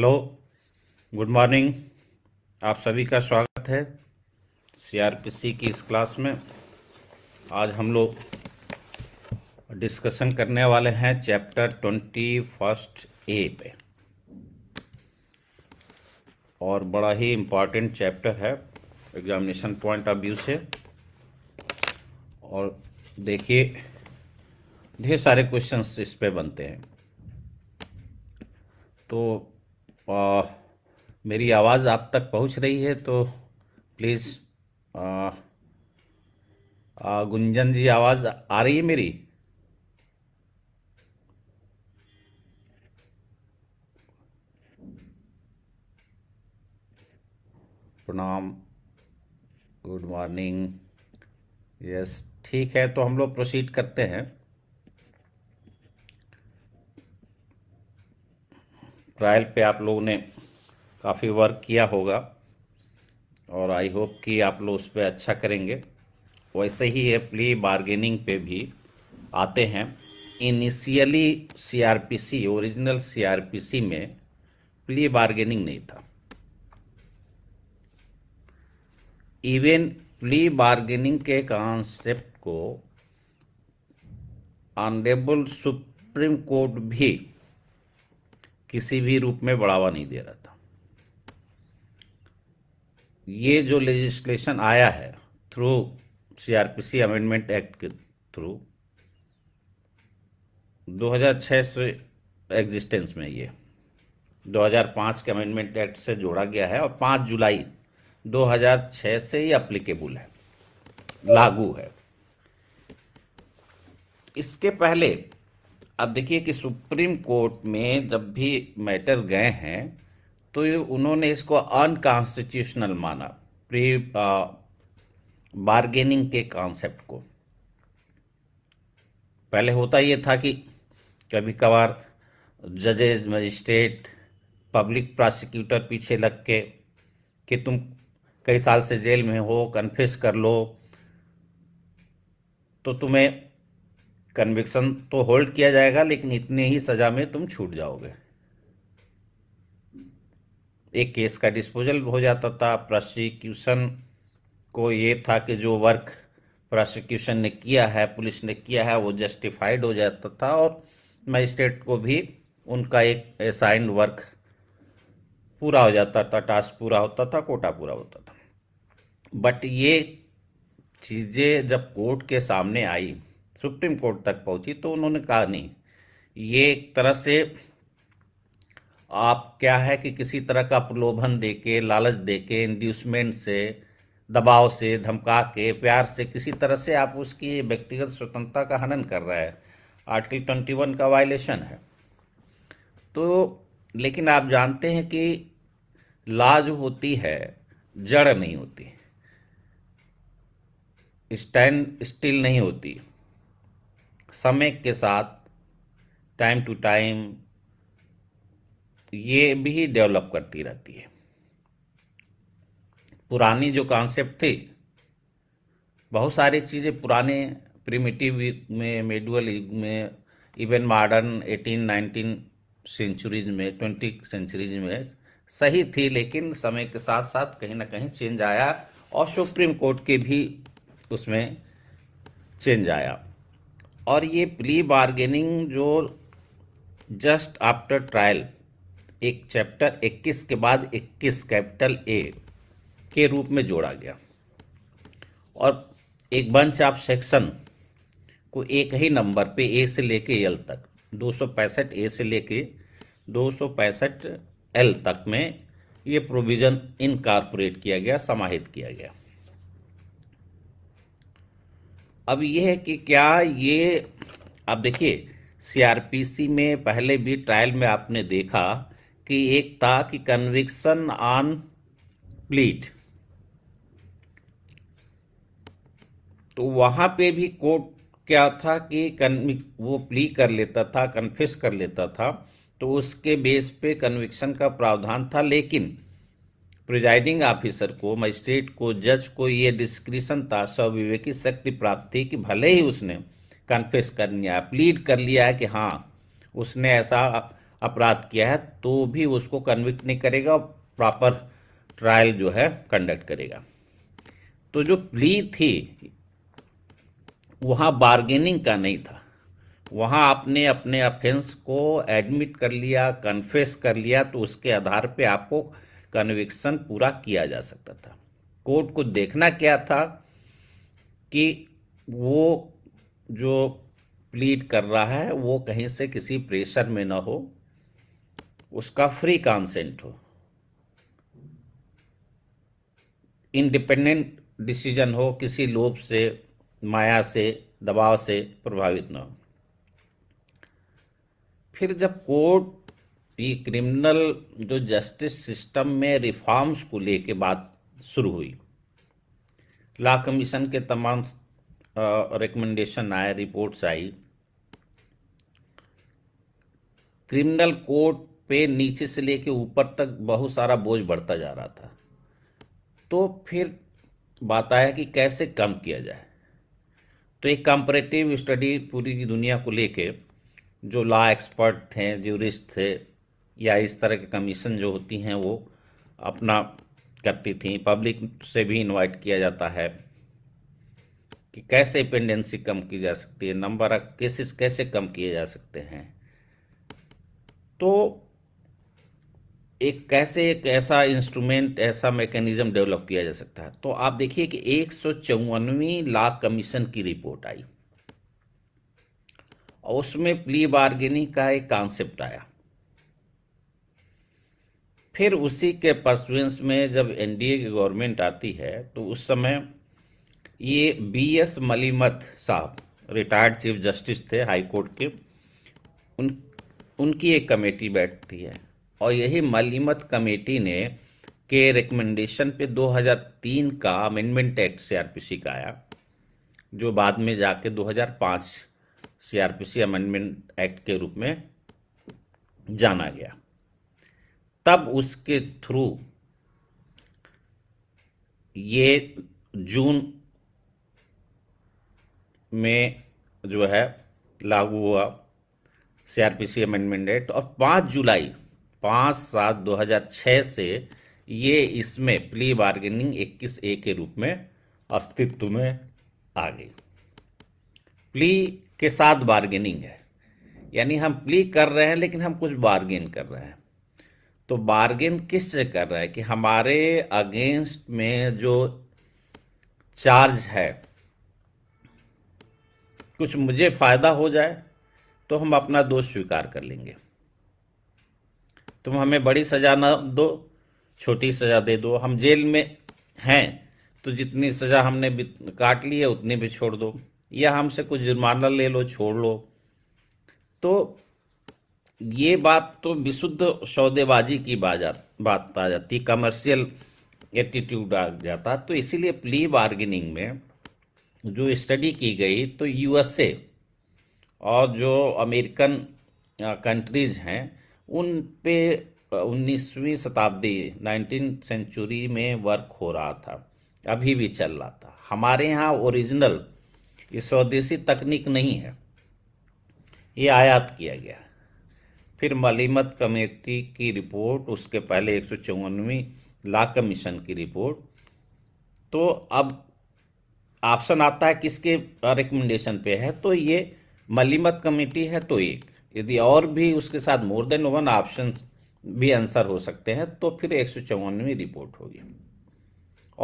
hello good morning आप सभी का स्वागत है सीआरपीसी की इस क्लास में आज हम लोग डिस्कशन करने वाले हैं चैप्टर ट्वेंटी फर्स्ट ए पे और बड़ा ही इम्पॉर्टेंट चैप्टर है एग्जामिनेशन पॉइंट ऑफ व्यू से और देखिए ढेर सारे क्वेश्चंस इस पे बनते हैं तो आ, मेरी आवाज़ आप तक पहुंच रही है तो प्लीज़ गुंजन जी आवाज़ आ रही है मेरी प्रणाम गुड मॉर्निंग यस ठीक है तो हम लोग प्रोसीड करते हैं ट्रायल पे आप लोगों ने काफ़ी वर्क किया होगा और आई होप कि आप लोग उस पर अच्छा करेंगे वैसे ही ये प्ली बार्गेनिंग पे भी आते हैं इनिशियली सीआरपीसी ओरिजिनल सीआरपीसी में प्ली बार्गेनिंग नहीं था इवन प्ली बार्गेनिंग के कॉन्सेप्ट को ऑनरेबल सुप्रीम कोर्ट भी किसी भी रूप में बढ़ावा नहीं दे रहा था ये जो लेजिस्लेशन आया है थ्रू सीआरपीसी अमेंडमेंट एक्ट के थ्रू 2006 से एग्जिस्टेंस में ये 2005 के अमेंडमेंट एक्ट से जोड़ा गया है और 5 जुलाई 2006 से ही अप्लीकेबल है लागू है इसके पहले अब देखिए कि सुप्रीम कोर्ट में जब भी मैटर गए हैं तो उन्होंने इसको अनकॉन्स्टिट्यूशनल माना प्री बार्गेनिंग के कॉन्सेप्ट को पहले होता ये था कि कभी कभार जजेज मजिस्ट्रेट पब्लिक प्रोसिक्यूटर पीछे लग के कि तुम कई साल से जेल में हो कन्फेस कर लो तो तुम्हें कन्विक्सन तो होल्ड किया जाएगा लेकिन इतने ही सज़ा में तुम छूट जाओगे एक केस का डिस्पोजल हो जाता था प्रोसिक्यूशन को ये था कि जो वर्क प्रोसिक्यूशन ने किया है पुलिस ने किया है वो जस्टिफाइड हो जाता था और मजिस्ट्रेट को भी उनका एक असाइंड वर्क पूरा हो जाता था टास्क पूरा होता था कोटा पूरा होता था बट ये चीज़ें जब कोर्ट के सामने आई सुप्रीम कोर्ट तक पहुंची तो उन्होंने कहा नहीं ये एक तरह से आप क्या है कि किसी तरह का प्रलोभन दे के लालच दे के इंड्यूसमेंट से दबाव से धमका के प्यार से किसी तरह से आप उसकी व्यक्तिगत स्वतंत्रता का हनन कर रहे हैं आर्टिकल ट्वेंटी वन का वायलेशन है तो लेकिन आप जानते हैं कि लाज होती है जड़ नहीं होती स्टैंड स्टिल नहीं होती समय के साथ टाइम टू टाइम ये भी डेवलप करती रहती है पुरानी जो कॉन्सेप्ट थी बहुत सारी चीज़ें पुराने प्रिमिटिव युग में मेडुअल युग में even modern eighteen nineteen centuries में ट्वेंटी सेंचुरीज में सही थी लेकिन समय के साथ साथ कहीं ना कहीं चेंज आया और सुप्रीम कोर्ट के भी उसमें चेंज आया और ये प्ली बार्गेनिंग जो जस्ट आफ्टर ट्रायल एक चैप्टर 21 के बाद 21 कैपिटल ए के रूप में जोड़ा गया और एक बंच ऑफ सेक्शन को एक ही नंबर पे ए से लेके एल तक दो ए से लेके दो एल तक में ये प्रोविज़न इनकारपोरेट किया गया समाहित किया गया अब यह है कि क्या ये अब देखिए सीआरपीसी में पहले भी ट्रायल में आपने देखा कि एक था कि कन्विक्सन ऑन प्लीट तो वहां पे भी कोर्ट क्या था कि वो प्ली कर लेता था कन्फेस कर लेता था तो उसके बेस पे कन्विक्शन का प्रावधान था लेकिन प्रिजाइडिंग ऑफिसर को मजिस्ट्रेट को जज को ये डिस्क्रिशन था स्विवेकी शक्ति प्राप्त थी कि भले ही उसने कन्फेस कर लिया प्लीड कर लिया है कि हाँ उसने ऐसा अपराध किया है तो भी उसको कन्विक्ट नहीं करेगा और प्रॉपर ट्रायल जो है कंडक्ट करेगा तो जो प्ली थी वहाँ बार्गेनिंग का नहीं था वहाँ आपने अपने अफेंस को एडमिट कर लिया कन्फेस कर लिया तो उसके आधार पे आपको कन्विक्सन पूरा किया जा सकता था कोर्ट को देखना क्या था कि वो जो प्लीड कर रहा है वो कहीं से किसी प्रेशर में ना हो उसका फ्री कॉन्सेंट हो इंडिपेंडेंट डिसीजन हो किसी लोभ से माया से दबाव से प्रभावित ना हो फिर जब कोर्ट भी क्रिमिनल जो जस्टिस सिस्टम में रिफॉर्म्स को लेके बात शुरू हुई ला कमीशन के तमाम रिकमेंडेशन आए रिपोर्ट्स आई क्रिमिनल कोर्ट पे नीचे से लेके ऊपर तक बहुत सारा बोझ बढ़ता जा रहा था तो फिर बात आया कि कैसे कम किया जाए तो एक कंपरेटिव स्टडी पूरी दुनिया को लेके जो लॉ एक्सपर्ट थे ज्यूरिस्ट थे या इस तरह के कमीशन जो होती हैं वो अपना करती थी पब्लिक से भी इनवाइट किया जाता है कि कैसे पेंडेंसी कम की जा सकती है नंबर ऑफ केसेस कैसे कम किए जा सकते हैं तो एक कैसे एक ऐसा इंस्ट्रूमेंट ऐसा मैकेनिज्म डेवलप किया जा सकता है तो आप देखिए कि एक लाख कमीशन की रिपोर्ट आई और उसमें प्ली बार्गेनिंग का एक कॉन्सेप्ट आया फिर उसी के परसुएंस में जब एनडीए की गवर्नमेंट आती है तो उस समय ये बी एस मलिमत साहब रिटायर्ड चीफ जस्टिस थे हाई कोर्ट के उन उनकी एक कमेटी बैठती है और यही मलिमत कमेटी ने के रिकमेंडेशन पे 2003 का अमेंडमेंट एक्ट सीआरपीसी का आया जो बाद में जाके 2005 सीआरपीसी अमेंडमेंट एक्ट के रूप में जाना गया तब उसके थ्रू ये जून में जो है लागू हुआ सीआरपीसी अमेंडमेंट एक्ट और 5 जुलाई 5 सात 2006 से ये इसमें प्ली बार्गेनिंग 21 ए के रूप में अस्तित्व में आ गई प्ली के साथ बार्गेनिंग है यानी हम प्ली कर रहे हैं लेकिन हम कुछ बार्गेन कर रहे हैं तो बार्गेन से कर रहा है कि हमारे अगेंस्ट में जो चार्ज है कुछ मुझे फायदा हो जाए तो हम अपना दोष स्वीकार कर लेंगे तुम हमें बड़ी सजा ना दो छोटी सजा दे दो हम जेल में हैं तो जितनी सजा हमने काट ली है उतनी भी छोड़ दो या हमसे कुछ जुर्माना ले लो छोड़ लो तो ये बात तो विशुद्ध सौदेबाजी की बाजार बात आ जाती कमर्शियल एटीट्यूड आ जाता तो इसीलिए प्ली बार्गेनिंग में जो स्टडी की गई तो यूएसए और जो अमेरिकन कंट्रीज हैं उन पे उन्नीसवीं शताब्दी नाइनटीन सेंचुरी में वर्क हो रहा था अभी भी चल रहा था हमारे यहाँ ओरिजिनल ये स्वदेशी तकनीक नहीं है ये आयात किया गया है फिर मलीमत कमेटी की रिपोर्ट उसके पहले एक सौ ला कमीशन की रिपोर्ट तो अब ऑप्शन आता है किसके रिकमेंडेशन पे है तो ये मलीमत कमेटी है तो एक यदि और भी उसके साथ मोर देन वन ऑप्शन भी आंसर हो सकते हैं तो फिर एक सौ रिपोर्ट होगी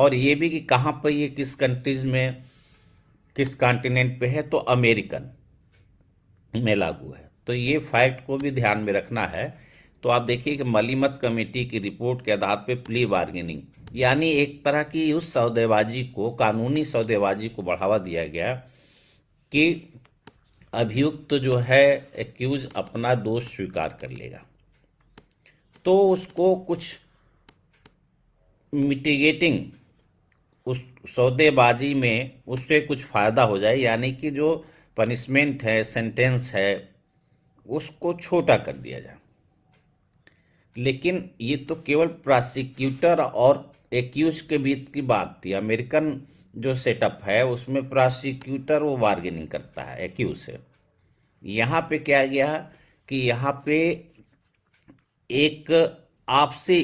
और ये भी कि कहाँ पर ये किस कंट्रीज में किस कॉन्टिनेंट पे है तो अमेरिकन में लागू है तो ये फैक्ट को भी ध्यान में रखना है तो आप देखिए कि मलिमत कमेटी की रिपोर्ट के आधार पर प्ली बार्गेनिंग यानी एक तरह की उस सौदेबाजी को कानूनी सौदेबाजी को बढ़ावा दिया गया कि अभियुक्त तो जो है एक्यूज अपना दोष स्वीकार कर लेगा तो उसको कुछ मिटिगेटिंग उस सौदेबाजी में उससे कुछ फ़ायदा हो जाए यानी कि जो पनिशमेंट है सेंटेंस है उसको छोटा कर दिया जाए लेकिन ये तो केवल प्रोसिक्यूटर और एक्यूज के बीच की बात थी अमेरिकन जो सेटअप है उसमें प्रोसिक्यूटर वो बार्गेनिंग करता है एक्यूज से यहाँ पे क्या गया कि यहाँ पे एक आपसी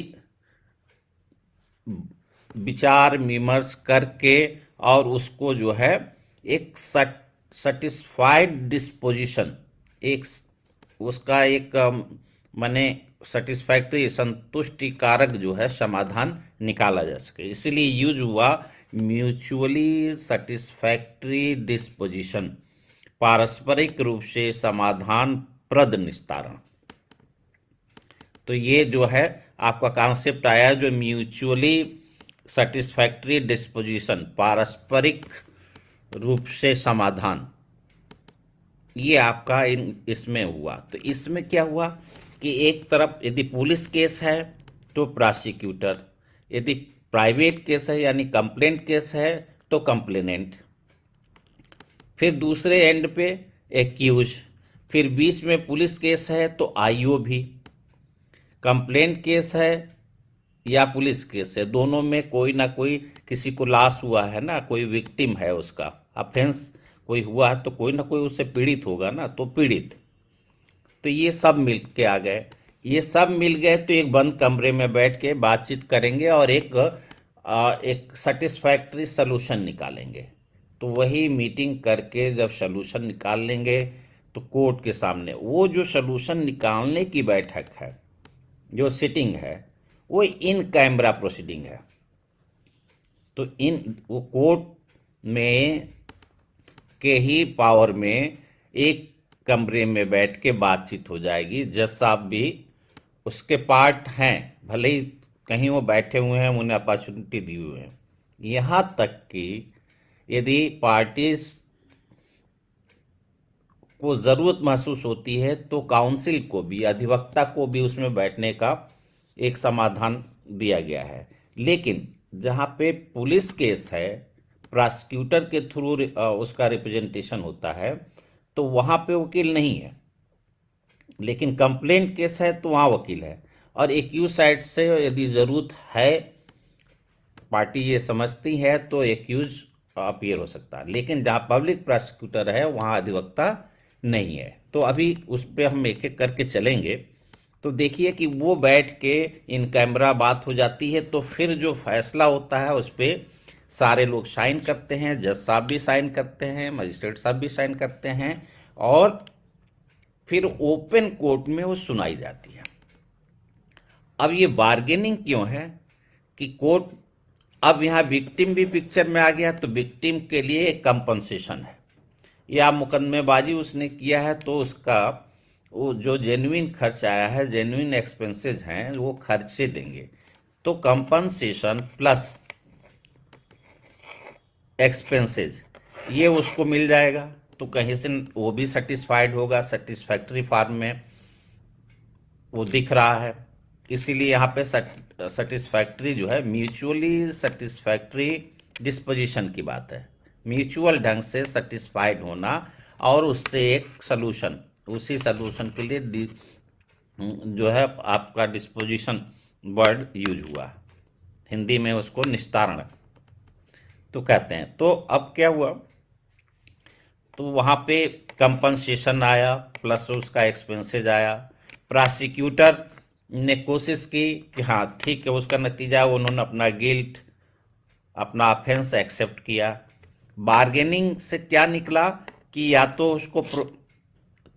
विचार विमर्श करके और उसको जो है एक सेटिस्फाइड डिस्पोजिशन एक उसका एक मैंने सेटिस्फैक्ट्री संतुष्टिकारक जो है समाधान निकाला जा सके इसीलिए यूज हुआ म्यूचुअली सेटिस्फैक्ट्री डिस्पोजिशन पारस्परिक रूप से समाधान प्रद निस्तारण तो ये जो है आपका कॉन्सेप्ट आया जो म्यूचुअली सेटिस्फैक्ट्री डिस्पोजिशन पारस्परिक रूप से समाधान ये आपका इन इसमें हुआ तो इसमें क्या हुआ कि एक तरफ यदि पुलिस केस है तो प्रोसिक्यूटर यदि प्राइवेट केस है यानी कंप्लेंट केस है तो कंप्लेनेंट फिर दूसरे एंड पे एक्यूज फिर बीच में पुलिस केस है तो आईओ भी कंप्लेंट केस है या पुलिस केस है दोनों में कोई ना कोई किसी को लाश हुआ है ना कोई विक्टिम है उसका अफेंस कोई हुआ है तो कोई ना कोई उससे पीड़ित होगा ना तो पीड़ित तो ये सब मिल के आ गए ये सब मिल गए तो एक बंद कमरे में बैठ के बातचीत करेंगे और एक आ, एक सेटिस्फैक्ट्री सोल्यूशन निकालेंगे तो वही मीटिंग करके जब सोल्यूशन निकाल लेंगे तो कोर्ट के सामने वो जो सोल्यूशन निकालने की बैठक है जो सिटिंग है वो इन कैमरा प्रोसीडिंग है तो इन वो कोर्ट में के ही पावर में एक कमरे में बैठ के बातचीत हो जाएगी जज साहब भी उसके पार्ट हैं भले ही कहीं वो बैठे हुए हैं उन्हें अपॉर्चुनिटी दी हुई है यहाँ तक कि यदि पार्टी को ज़रूरत महसूस होती है तो काउंसिल को भी अधिवक्ता को भी उसमें बैठने का एक समाधान दिया गया है लेकिन जहाँ पे पुलिस केस है प्रोसिक्यूटर के थ्रू उसका रिप्रेजेंटेशन होता है तो वहाँ पे वकील नहीं है लेकिन कंप्लेंट केस है तो वहाँ वकील है और यू साइड से यदि ज़रूरत है पार्टी ये समझती है तो एक्यूज अपियर हो सकता है लेकिन जहाँ पब्लिक प्रोसिक्यूटर है वहाँ अधिवक्ता नहीं है तो अभी उस पर हम एक एक करके चलेंगे तो देखिए कि वो बैठ के इन कैमरा बात हो जाती है तो फिर जो फैसला होता है उस पर सारे लोग साइन करते हैं जज साहब भी साइन करते हैं मजिस्ट्रेट साहब भी साइन करते हैं और फिर ओपन कोर्ट में वो सुनाई जाती है अब ये बार्गेनिंग क्यों है कि कोर्ट अब यहाँ विक्टिम भी पिक्चर में आ गया तो विक्टिम के लिए एक कंपनसेशन है या मुकदमेबाजी उसने किया है तो उसका वो जो जेन्युन खर्च आया है जेन्युन एक्सपेंसेस हैं वो खर्चे देंगे तो कंपनसेशन प्लस एक्सपेंसेस ये उसको मिल जाएगा तो कहीं से वो भी सेटिस्फाइड होगा सेटिस्फैक्ट्री फार्म में वो दिख रहा है इसीलिए यहाँ पे सेटिस्फैक्ट्री जो है म्यूचुअली सेटिस्फैक्ट्री डिस्पोजिशन की बात है म्यूचुअल ढंग से सेटिस्फाइड होना और उससे एक सलूशन उसी सलूशन के लिए जो है आपका डिस्पोजिशन वर्ड यूज हुआ हिंदी में उसको निस्तारण तो कहते हैं तो अब क्या हुआ तो वहां पे कंपनसेशन आया प्लस उसका एक्सपेंसेज आया प्रोसिक्यूटर ने कोशिश की कि हाँ ठीक है उसका नतीजा उन्होंने अपना गिल्ट अपना ऑफेंस एक्सेप्ट किया बार्गेनिंग से क्या निकला कि या तो उसको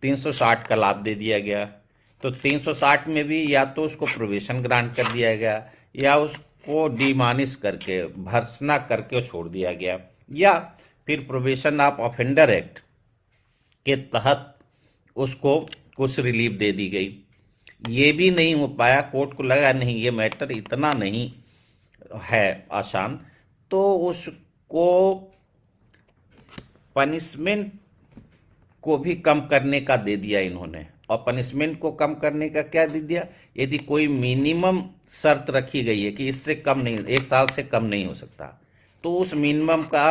360 का लाभ दे दिया गया तो 360 में भी या तो उसको प्रोवेशन ग्रांट कर दिया गया या उस को डिमानिस करके भर्सना करके छोड़ दिया गया या फिर प्रोबेशन ऑफ ऑफेंडर एक्ट के तहत उसको कुछ रिलीफ दे दी गई ये भी नहीं हो पाया कोर्ट को लगा नहीं ये मैटर इतना नहीं है आसान तो उसको पनिशमेंट को भी कम करने का दे दिया इन्होंने और पनिशमेंट को कम करने का क्या दे दिया यदि कोई मिनिमम शर्त रखी गई है कि इससे कम नहीं एक साल से कम नहीं हो सकता तो उस मिनिमम का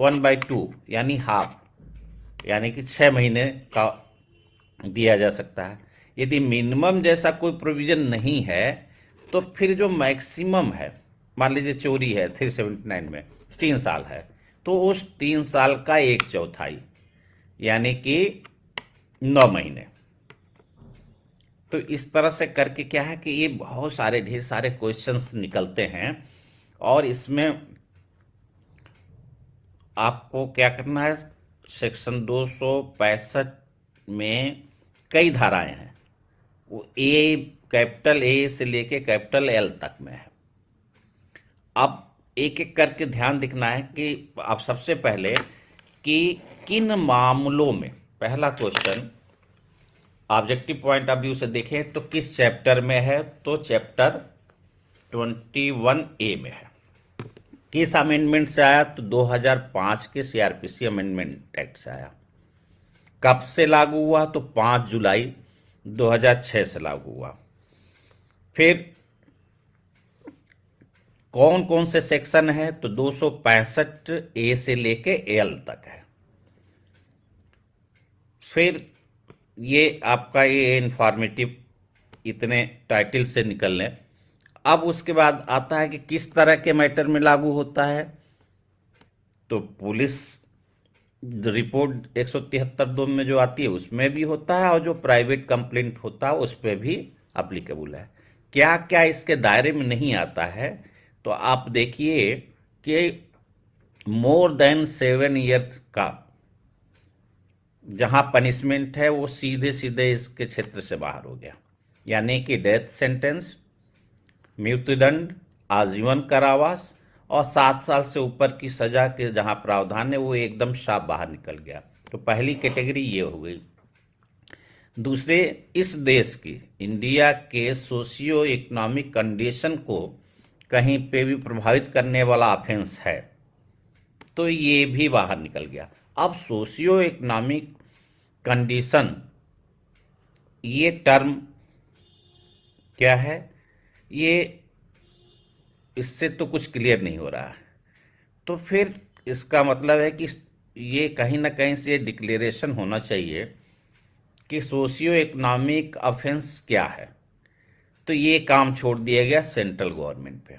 वन बाई टू यानी हाफ यानी कि छः महीने का दिया जा सकता है यदि मिनिमम जैसा कोई प्रोविज़न नहीं है तो फिर जो मैक्सिमम है मान लीजिए चोरी है थ्री सेवेंटी नाइन में तीन साल है तो उस तीन साल का एक चौथाई यानी कि नौ महीने तो इस तरह से करके क्या है कि ये बहुत सारे ढेर सारे क्वेश्चंस निकलते हैं और इसमें आपको क्या करना है सेक्शन दो में कई धाराएं हैं वो ए कैपिटल ए से लेके कैपिटल एल तक में है अब एक एक करके ध्यान दिखना है कि आप सबसे पहले कि किन मामलों में पहला question objective point of view से देखें तो किस चैप्टर में है तो चैप्टर ट्वेंटी वन ए में है किस अमेंडमेंट से आया तो 2005 के सीआरपीसी अमेंडमेंट एक्ट से आया कब से लागू हुआ तो 5 जुलाई 2006 से लागू हुआ फिर कौन कौन से सेक्शन है तो दो ए से लेके एल तक है फिर ये आपका ये इन्फॉर्मेटिव इतने टाइटल से निकल लें अब उसके बाद आता है कि किस तरह के मैटर में लागू होता है तो पुलिस रिपोर्ट एक सौ तिहत्तर दो में जो आती है उसमें भी होता है और जो प्राइवेट कंप्लेंट होता है उस पर भी अप्लीकेबल है क्या क्या इसके दायरे में नहीं आता है तो आप देखिए कि मोर देन सेवन ईयर का जहां पनिशमेंट है वो सीधे सीधे इसके क्षेत्र से बाहर हो गया यानी कि डेथ सेंटेंस मृत्युदंड आजीवन कारावास और सात साल से ऊपर की सजा के जहां प्रावधान है वो एकदम साफ बाहर निकल गया तो पहली कैटेगरी ये हो गई दूसरे इस देश की इंडिया के सोशियो इकोनॉमिक कंडीशन को कहीं पे भी प्रभावित करने वाला ऑफेंस है तो ये भी बाहर निकल गया अब सोशियो इकोनॉमिक कंडीशन ये टर्म क्या है ये इससे तो कुछ क्लियर नहीं हो रहा है तो फिर इसका मतलब है कि ये कहीं ना कहीं से डिक्लेरेशन होना चाहिए कि सोशियो इकोनॉमिक ऑफेंस क्या है तो ये काम छोड़ दिया गया सेंट्रल गवर्नमेंट पे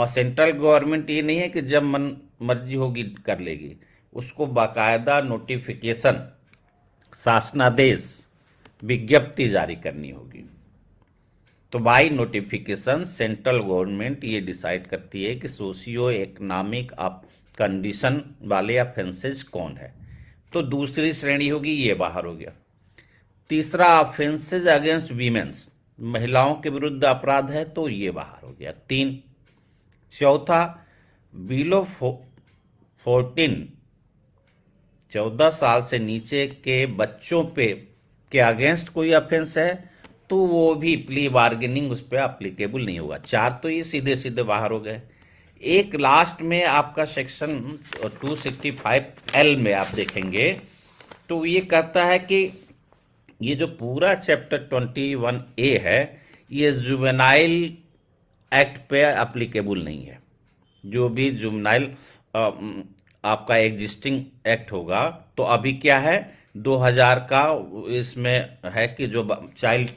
और सेंट्रल गवर्नमेंट ये नहीं है कि जब मन मर्जी होगी कर लेगी उसको बाकायदा नोटिफिकेशन शासनादेश विज्ञप्ति जारी करनी होगी तो बाई नोटिफिकेशन सेंट्रल गवर्नमेंट ये डिसाइड करती है कि सोशियो इकोनॉमिक आप कंडीशन वाले ऑफेंसेज कौन है तो दूसरी श्रेणी होगी ये बाहर हो गया तीसरा ऑफेंसेज अगेंस्ट वीमेंस महिलाओं के विरुद्ध अपराध है तो ये बाहर हो गया तीन चौथा बिलो फो, फोर्टीन चौदह साल से नीचे के बच्चों पे के अगेंस्ट कोई अफेंस है तो वो भी प्ली बार्गेनिंग उस पर अप्लीकेबल नहीं होगा चार तो ये सीधे सीधे बाहर हो गए एक लास्ट में आपका सेक्शन 265 एल में आप देखेंगे तो ये कहता है कि ये जो पूरा चैप्टर 21 ए है ये जुबेनाइल एक्ट पे अप्लीकेबल नहीं है जो भी जुबनाइल आपका एग्जिस्टिंग एक्ट होगा तो अभी क्या है 2000 का इसमें है कि जो child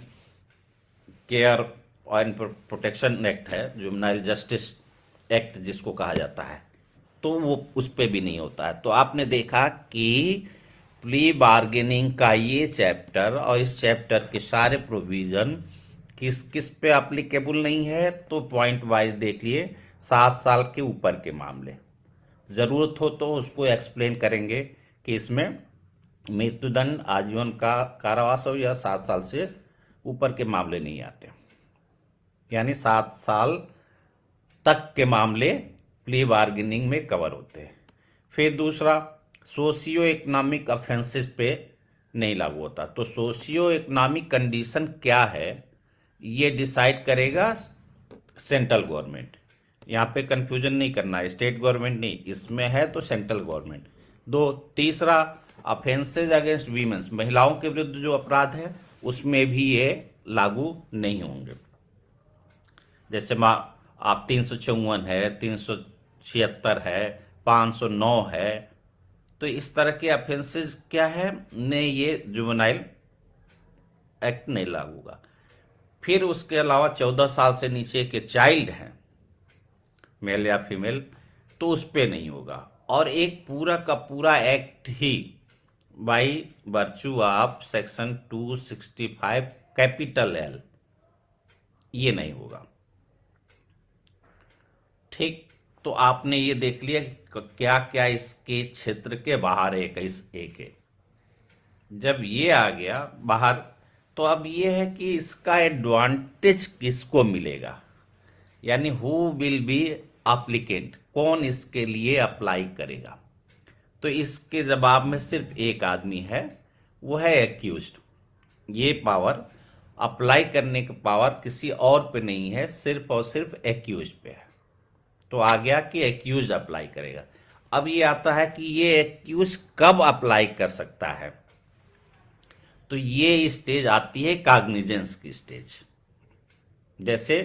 care and protection act है नाइल जस्टिस एक्ट जिसको कहा जाता है तो वो उस पर भी नहीं होता है तो आपने देखा कि प्ली बार्गेनिंग का ये चैप्टर और इस चैप्टर के सारे प्रोविज़न किस किस पे अप्लीकेबल नहीं है तो पॉइंट वाइज देख लिए सात साल के ऊपर के मामले ज़रूरत हो तो उसको एक्सप्लेन करेंगे कि इसमें मृत्युदंड आजीवन का कारावास हो या सात साल से ऊपर के मामले नहीं आते यानी सात साल तक के मामले प्ली बार्गेनिंग में कवर होते हैं फिर दूसरा सोशियो इकोनॉमिक अफेंसेस पे नहीं लागू होता तो सोशियो इकोनॉमिक कंडीशन क्या है ये डिसाइड करेगा सेंट्रल गवर्नमेंट यहाँ पे कंफ्यूजन नहीं करना है स्टेट गवर्नमेंट नहीं इसमें है तो सेंट्रल गवर्नमेंट दो तीसरा अफेंसेज अगेंस्ट वीमेंस महिलाओं के विरुद्ध जो अपराध है उसमें भी ये लागू नहीं होंगे जैसे माँ आप तीन सौ चौवन है तीन सौ छिहत्तर है पाँच सौ नौ है तो इस तरह के अफेंसेज क्या है ने ये जुबनाइल एक्ट नहीं लागू होगा फिर उसके अलावा चौदह साल से नीचे के चाइल्ड हैं मेल या फीमेल तो उस पर नहीं होगा और एक पूरा का पूरा एक्ट ही by virtue of section 265 capital L ये नहीं होगा ठीक तो आपने ये देख लिया क्या क्या इसके क्षेत्र के बाहर एक इस एक है जब ये आ गया बाहर तो अब ये है कि इसका एडवांटेज किसको मिलेगा यानी हु विल बी अप्लीकेंट कौन इसके लिए अप्लाई करेगा तो इसके जवाब में सिर्फ एक आदमी है वो है एक्यूज ये पावर अप्लाई करने का पावर किसी और पे नहीं है सिर्फ और सिर्फ एक्यूज पे है तो आ गया कि एक्यूज अप्लाई करेगा अब ये आता है कि ये एक्यूज कब अप्लाई कर सकता है तो ये स्टेज आती है काग्निजेंस की स्टेज जैसे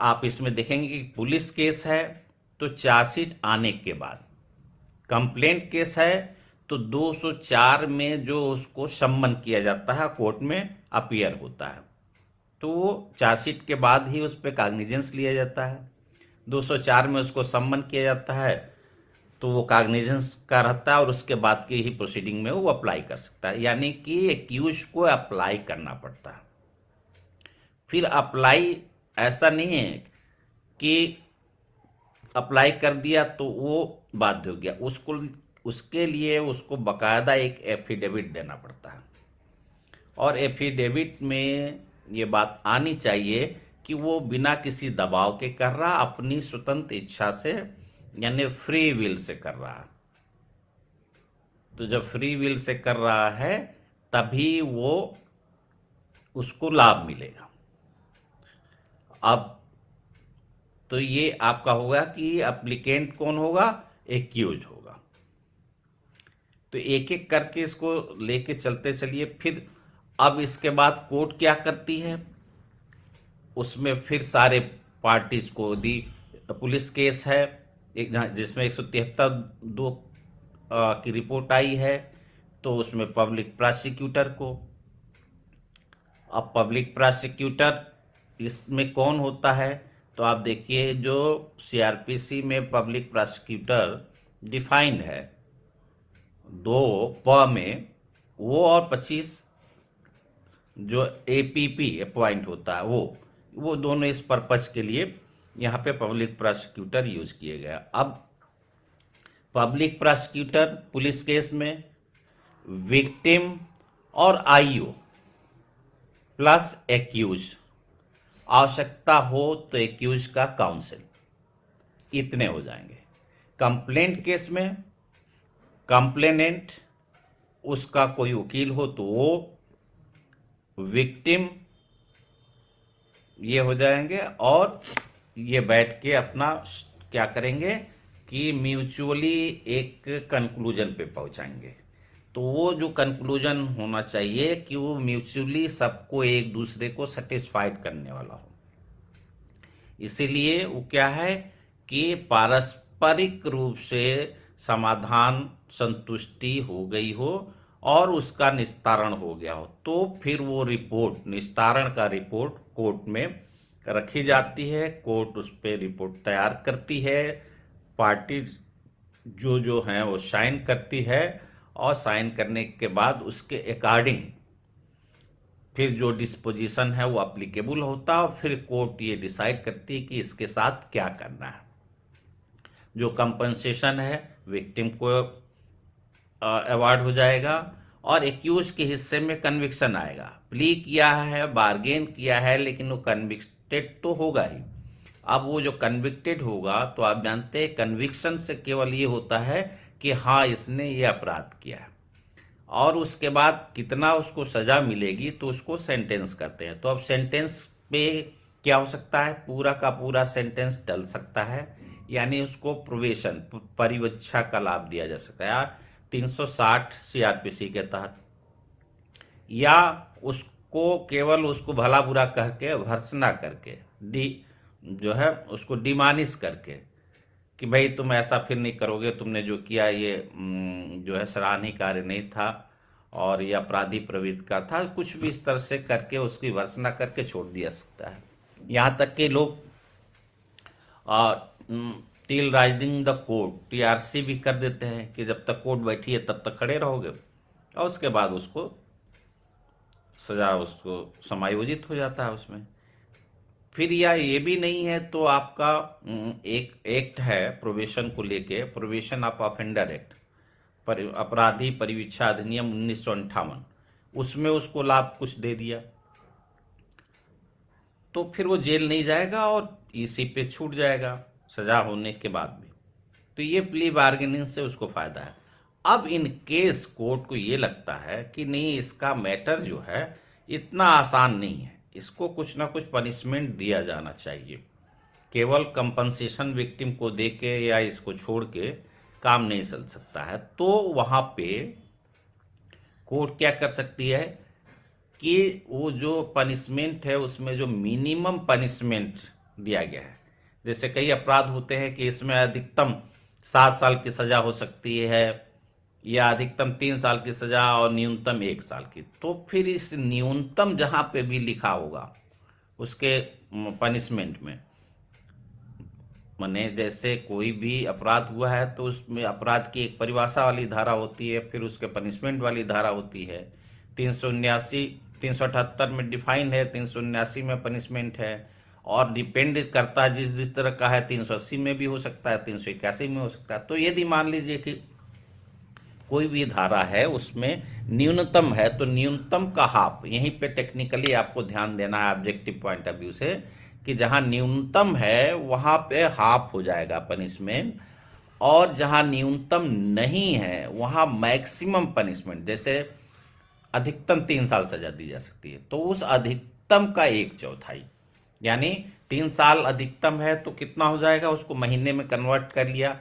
आप इसमें देखेंगे कि पुलिस केस है तो चार्जशीट आने के बाद कंप्लेंट केस है तो 204 में जो उसको सम्मन किया जाता है कोर्ट में अपियर होता है तो वो चार्जशीट के बाद ही उस पर कागनीजेंस लिया जाता है 204 में उसको सम्मन किया जाता है तो वो कागनीजेंस का रहता है और उसके बाद की ही प्रोसीडिंग में वो अप्लाई कर सकता है यानी कि एक्यूज को अप्लाई करना पड़ता है फिर अप्लाई ऐसा नहीं है कि अप्लाई कर दिया तो वो बाध्य हो गया उसको उसके लिए उसको बकायदा एक एफिडेविट देना पड़ता है और एफिडेविट में ये बात आनी चाहिए कि वो बिना किसी दबाव के कर रहा अपनी स्वतंत्र इच्छा से यानी फ्री विल से कर रहा तो जब फ्री विल से कर रहा है तभी वो उसको लाभ मिलेगा अब तो ये आपका होगा कि अप्लीकेंट कौन होगा एक्यूज होगा तो एक एक करके इसको लेके चलते चलिए फिर अब इसके बाद कोर्ट क्या करती है उसमें फिर सारे पार्टीज को दी पुलिस केस है एक जिसमें एक सौ तिहत्तर दो आ, की रिपोर्ट आई है तो उसमें पब्लिक प्रोसिक्यूटर को अब पब्लिक प्रोसिक्यूटर इसमें कौन होता है तो आप देखिए जो सीआरपीसी में पब्लिक प्रोसिक्यूटर डिफाइंड है दो प में वो और पच्चीस जो एपीपी अपॉइंट होता है वो वो दोनों इस पर्पज के लिए यहाँ पे पब्लिक प्रोसिक्यूटर यूज किए गए अब पब्लिक प्रोसिक्यूटर पुलिस केस में विक्टिम और आईओ प्लस एक्यूज आवश्यकता हो तो एक्यूज का काउंसिल इतने हो जाएंगे कंप्लेंट केस में कंप्लेनेंट उसका कोई वकील हो तो वो विक्टिम ये हो जाएंगे और ये बैठ के अपना क्या करेंगे कि म्यूचुअली एक कंक्लूजन पे पहुंचाएंगे तो वो जो कंक्लूजन होना चाहिए कि वो म्यूचुअली सबको एक दूसरे को सेटिस्फाइड करने वाला हो इसीलिए वो क्या है कि पारस्परिक रूप से समाधान संतुष्टि हो गई हो और उसका निस्तारण हो गया हो तो फिर वो रिपोर्ट निस्तारण का रिपोर्ट कोर्ट में रखी जाती है कोर्ट उस पर रिपोर्ट तैयार करती है पार्टी जो जो हैं वो साइन करती है और साइन करने के बाद उसके अकॉर्डिंग फिर जो डिस्पोजिशन है वो अप्लीकेबल होता और फिर कोर्ट ये डिसाइड करती है कि इसके साथ क्या करना है जो कंपनसेशन है विक्टिम को अवार्ड हो जाएगा और एक्यूज के हिस्से में कन्विक्शन आएगा प्ली किया है बार्गेन किया है लेकिन वो कन्विक्टेड तो होगा ही अब वो जो कन्विक्टेड होगा तो आप जानते हैं कन्विक्शन से केवल ये होता है कि हाँ इसने ये अपराध किया है और उसके बाद कितना उसको सजा मिलेगी तो उसको सेंटेंस करते हैं तो अब सेंटेंस पे क्या हो सकता है पूरा का पूरा सेंटेंस डल सकता है यानी उसको प्रोवेशन परिवक्षा का लाभ दिया जा सकता है तीन सौ साठ सी के तहत या उसको केवल उसको भला बुरा कह के भर्सना करके डी जो है उसको डिमानिश करके कि भाई तुम ऐसा फिर नहीं करोगे तुमने जो किया ये जो है सराहनीय कार्य नहीं था और ये अपराधी प्रवृत्ति का था कुछ भी इस तरह से करके उसकी वर्षना करके छोड़ दिया सकता है यहाँ तक कि लोग till rising the court TRC भी कर देते हैं कि जब तक कोर्ट बैठी है तब तक खड़े रहोगे और उसके बाद उसको सजा उसको समायोजित हो जाता है उसमें फिर या ये भी नहीं है तो आपका एक एक्ट है प्रोवेशन को लेके प्रोवेशन ऑफ ऑफेंडर एक्ट पर अपराधी परिवीक्षा अधिनियम उन्नीस उसमें उसको लाभ कुछ दे दिया तो फिर वो जेल नहीं जाएगा और इसी पे छूट जाएगा सजा होने के बाद भी तो ये प्ली बार्गेनिंग से उसको फायदा है अब इन केस कोर्ट को ये लगता है कि नहीं इसका मैटर जो है इतना आसान नहीं है इसको कुछ ना कुछ पनिशमेंट दिया जाना चाहिए केवल कंपनसेशन विक्टिम को दे के या इसको छोड़ के काम नहीं चल सकता है तो वहाँ पे कोर्ट क्या कर सकती है कि वो जो पनिशमेंट है उसमें जो मिनिमम पनिशमेंट दिया गया है जैसे कई अपराध होते हैं कि इसमें अधिकतम सात साल की सजा हो सकती है या अधिकतम तीन साल की सजा और न्यूनतम एक साल की तो फिर इस न्यूनतम जहाँ पे भी लिखा होगा उसके पनिशमेंट में मैंने जैसे कोई भी अपराध हुआ है तो उसमें अपराध की एक परिभाषा वाली धारा होती है फिर उसके पनिशमेंट वाली धारा होती है तीन सौ उन्यासी तीन सौ अठहत्तर में डिफाइंड है तीन सौ उन्यासी में पनिशमेंट है और डिपेंड करता है जिस जिस तरह का है तीन सौ अस्सी में भी हो सकता है तीन सौ इक्यासी में हो सकता है तो यदि मान लीजिए कि कोई भी धारा है उसमें न्यूनतम है तो न्यूनतम का हाफ यहीं पे टेक्निकली आपको ध्यान देना है ऑब्जेक्टिव पॉइंट ऑफ व्यू से कि जहां न्यूनतम है वहां पे हाफ हो जाएगा पनिशमेंट और जहां न्यूनतम नहीं है वहां मैक्सिमम पनिशमेंट जैसे अधिकतम तीन साल सजा दी जा सकती है तो उस अधिकतम का एक चौथाई यानी तीन साल अधिकतम है तो कितना हो जाएगा उसको महीने में कन्वर्ट कर लिया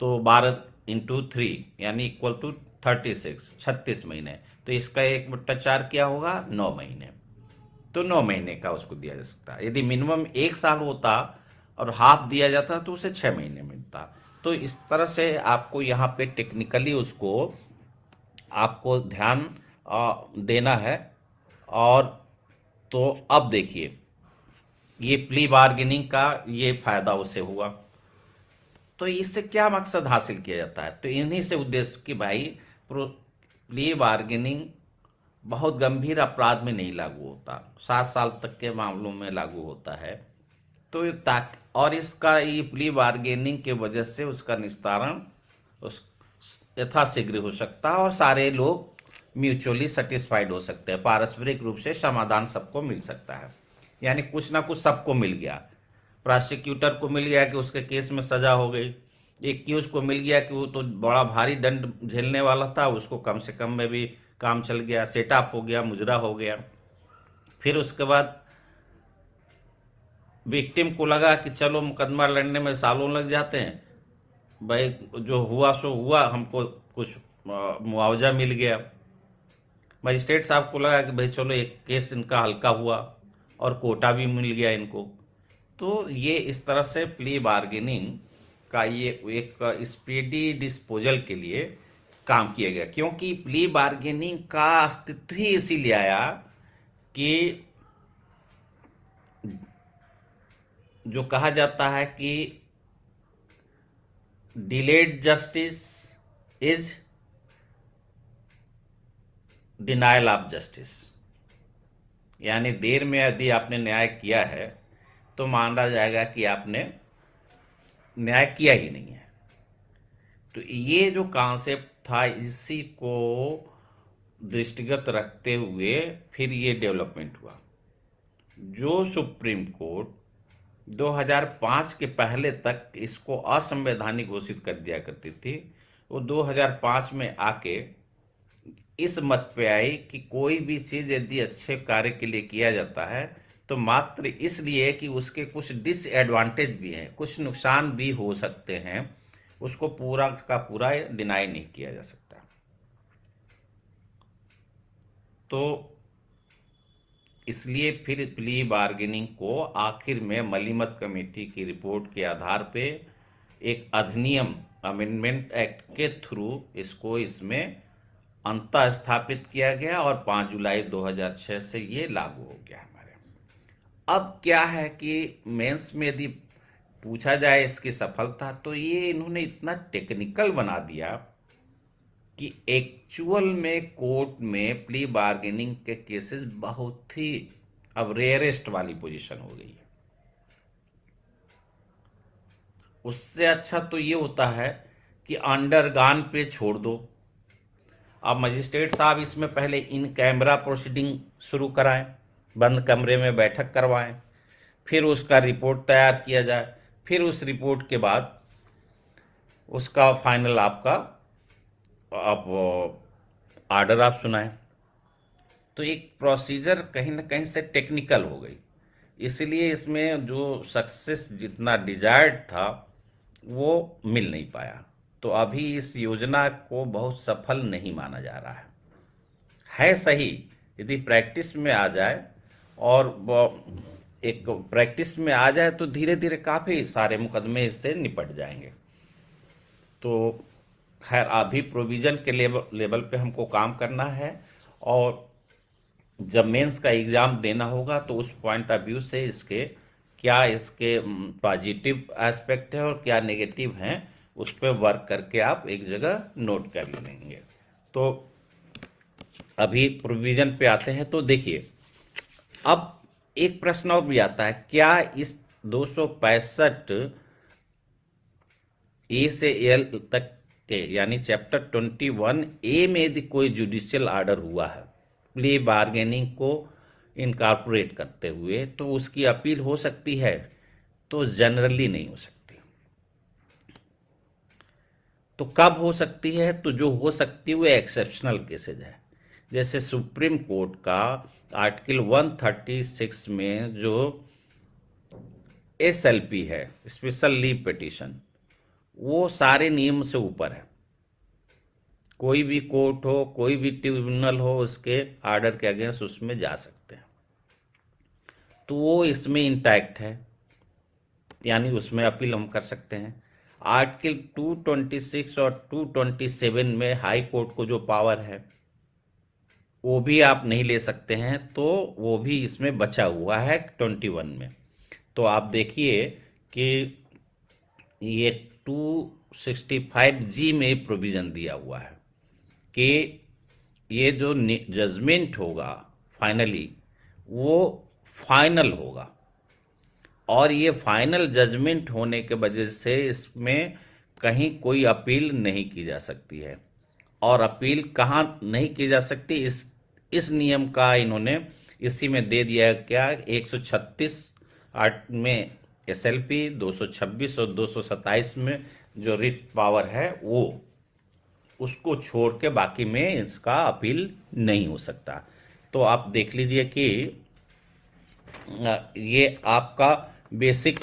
तो बारह इंटू थ्री यानी इक्वल टू थर्टी सिक्स छत्तीस महीने तो इसका एक बट्टा चार क्या होगा नौ महीने तो नौ महीने का उसको दिया जा सकता यदि मिनिमम एक साल होता और हाफ दिया जाता तो उसे छः महीने मिलता तो इस तरह से आपको यहाँ पे टेक्निकली उसको आपको ध्यान देना है और तो अब देखिए ये प्ली बार्गेनिंग का ये फायदा उसे हुआ तो इससे क्या मकसद हासिल किया जाता है तो इन्हीं से उद्देश्य कि भाई प्ली बार्गेनिंग बहुत गंभीर अपराध में नहीं लागू होता सात साल तक के मामलों में लागू होता है तो और इसका ये प्ली बार्गेनिंग के वजह से उसका निस्तारण उस यथाशीघ्र हो सकता है और सारे लोग म्यूचुअली सेटिस्फाइड हो सकते हैं पारस्परिक रूप से समाधान सबको मिल सकता है यानी कुछ ना कुछ सबको मिल गया प्रोसिक्यूटर को मिल गया कि उसके केस में सजा हो गई एक क्यूज को मिल गया कि वो तो बड़ा भारी दंड झेलने वाला था उसको कम से कम में भी काम चल गया सेटअप हो गया मुजरा हो गया फिर उसके बाद विक्टिम को लगा कि चलो मुकदमा लड़ने में सालों लग जाते हैं भाई जो हुआ सो हुआ हमको कुछ मुआवजा मिल गया मजिस्ट्रेट साहब को लगा कि भाई चलो एक केस इनका हल्का हुआ और कोटा भी मिल गया इनको तो ये इस तरह से प्ली बार्गेनिंग का ये एक स्पीडी डिस्पोजल के लिए काम किया गया क्योंकि प्ली बार्गेनिंग का अस्तित्व ही इसीलिए आया कि जो कहा जाता है कि delayed justice is denial of justice यानी देर में यदि आपने न्याय किया है तो माना जाएगा कि आपने न्याय किया ही नहीं है तो ये जो कॉन्सेप्ट था इसी को दृष्टिगत रखते हुए फिर ये डेवलपमेंट हुआ जो सुप्रीम कोर्ट 2005 के पहले तक इसको असंवैधानिक घोषित कर दिया करती थी वो 2005 में आके इस मत पे आई कि कोई भी चीज़ यदि अच्छे कार्य के लिए किया जाता है तो मात्र इसलिए कि उसके कुछ डिसएडवांटेज भी हैं कुछ नुकसान भी हो सकते हैं उसको पूरा का पूरा डिनाई नहीं किया जा सकता तो इसलिए फिर प्ली बार्गेनिंग को आखिर में मलिमत कमेटी की रिपोर्ट के आधार पे एक अधिनियम अमेंडमेंट एक्ट के थ्रू इसको इसमें अंतः स्थापित किया गया और 5 जुलाई 2006 से ये लागू हो गया अब क्या है कि मेंस में यदि पूछा जाए इसकी सफलता तो ये इन्होंने इतना टेक्निकल बना दिया कि एक्चुअल में कोर्ट में प्ली बार्गेनिंग के केसेस बहुत ही अब रेयरेस्ट वाली पोजीशन हो गई है उससे अच्छा तो ये होता है कि अंडरगान पे छोड़ दो अब मजिस्ट्रेट साहब इसमें पहले इन कैमरा प्रोसीडिंग शुरू कराएं बंद कमरे में बैठक करवाएं फिर उसका रिपोर्ट तैयार किया जाए फिर उस रिपोर्ट के बाद उसका फाइनल आपका आप ऑर्डर आप सुनाएं तो एक प्रोसीजर कहीं ना कहीं से टेक्निकल हो गई इसलिए इसमें जो सक्सेस जितना डिजायर्ड था वो मिल नहीं पाया तो अभी इस योजना को बहुत सफल नहीं माना जा रहा है है सही यदि प्रैक्टिस में आ जाए और एक प्रैक्टिस में आ जाए तो धीरे धीरे काफ़ी सारे मुकदमे इससे निपट जाएंगे तो खैर अभी प्रोविज़न के लेवल लेवल पे हमको काम करना है और जब मेंस का एग्ज़ाम देना होगा तो उस पॉइंट ऑफ व्यू से इसके क्या इसके पॉजिटिव एस्पेक्ट है और क्या नेगेटिव हैं उस पर वर्क करके आप एक जगह नोट कर लेंगे तो अभी प्रोविज़न पे आते हैं तो देखिए अब एक प्रश्न और भी आता है क्या इस दो ए से एल तक के यानी चैप्टर 21 ए में यदि कोई जुडिशियल आर्डर हुआ है प्ले बार्गेनिंग को इनकारपोरेट करते हुए तो उसकी अपील हो सकती है तो जनरली नहीं हो सकती तो कब हो सकती है तो जो हो सकती है वो एक्सेप्शनल केसेज है जैसे सुप्रीम कोर्ट का आर्टिकल 136 में जो एस है स्पेशल लीव पिटिशन वो सारे नियम से ऊपर है कोई भी कोर्ट हो कोई भी ट्रिब्यूनल हो उसके आर्डर के अगेंस्ट उसमें जा सकते हैं तो वो इसमें इंटैक्ट है यानी उसमें अपील हम कर सकते हैं आर्टिकल 226 और 227 में हाई कोर्ट को जो पावर है वो भी आप नहीं ले सकते हैं तो वो भी इसमें बचा हुआ है ट्वेंटी वन में तो आप देखिए कि ये टू सिक्सटी फाइव जी में प्रोविज़न दिया हुआ है कि ये जो जजमेंट होगा फाइनली वो फाइनल होगा और ये फाइनल जजमेंट होने के वजह से इसमें कहीं कोई अपील नहीं की जा सकती है और अपील कहाँ नहीं की जा सकती इस इस नियम का इन्होंने इसी में दे दिया है क्या 136 आर्ट में एस एल पी दो और 227 में जो रिट पावर है वो उसको छोड़ के बाकी में इसका अपील नहीं हो सकता तो आप देख लीजिए कि ये आपका बेसिक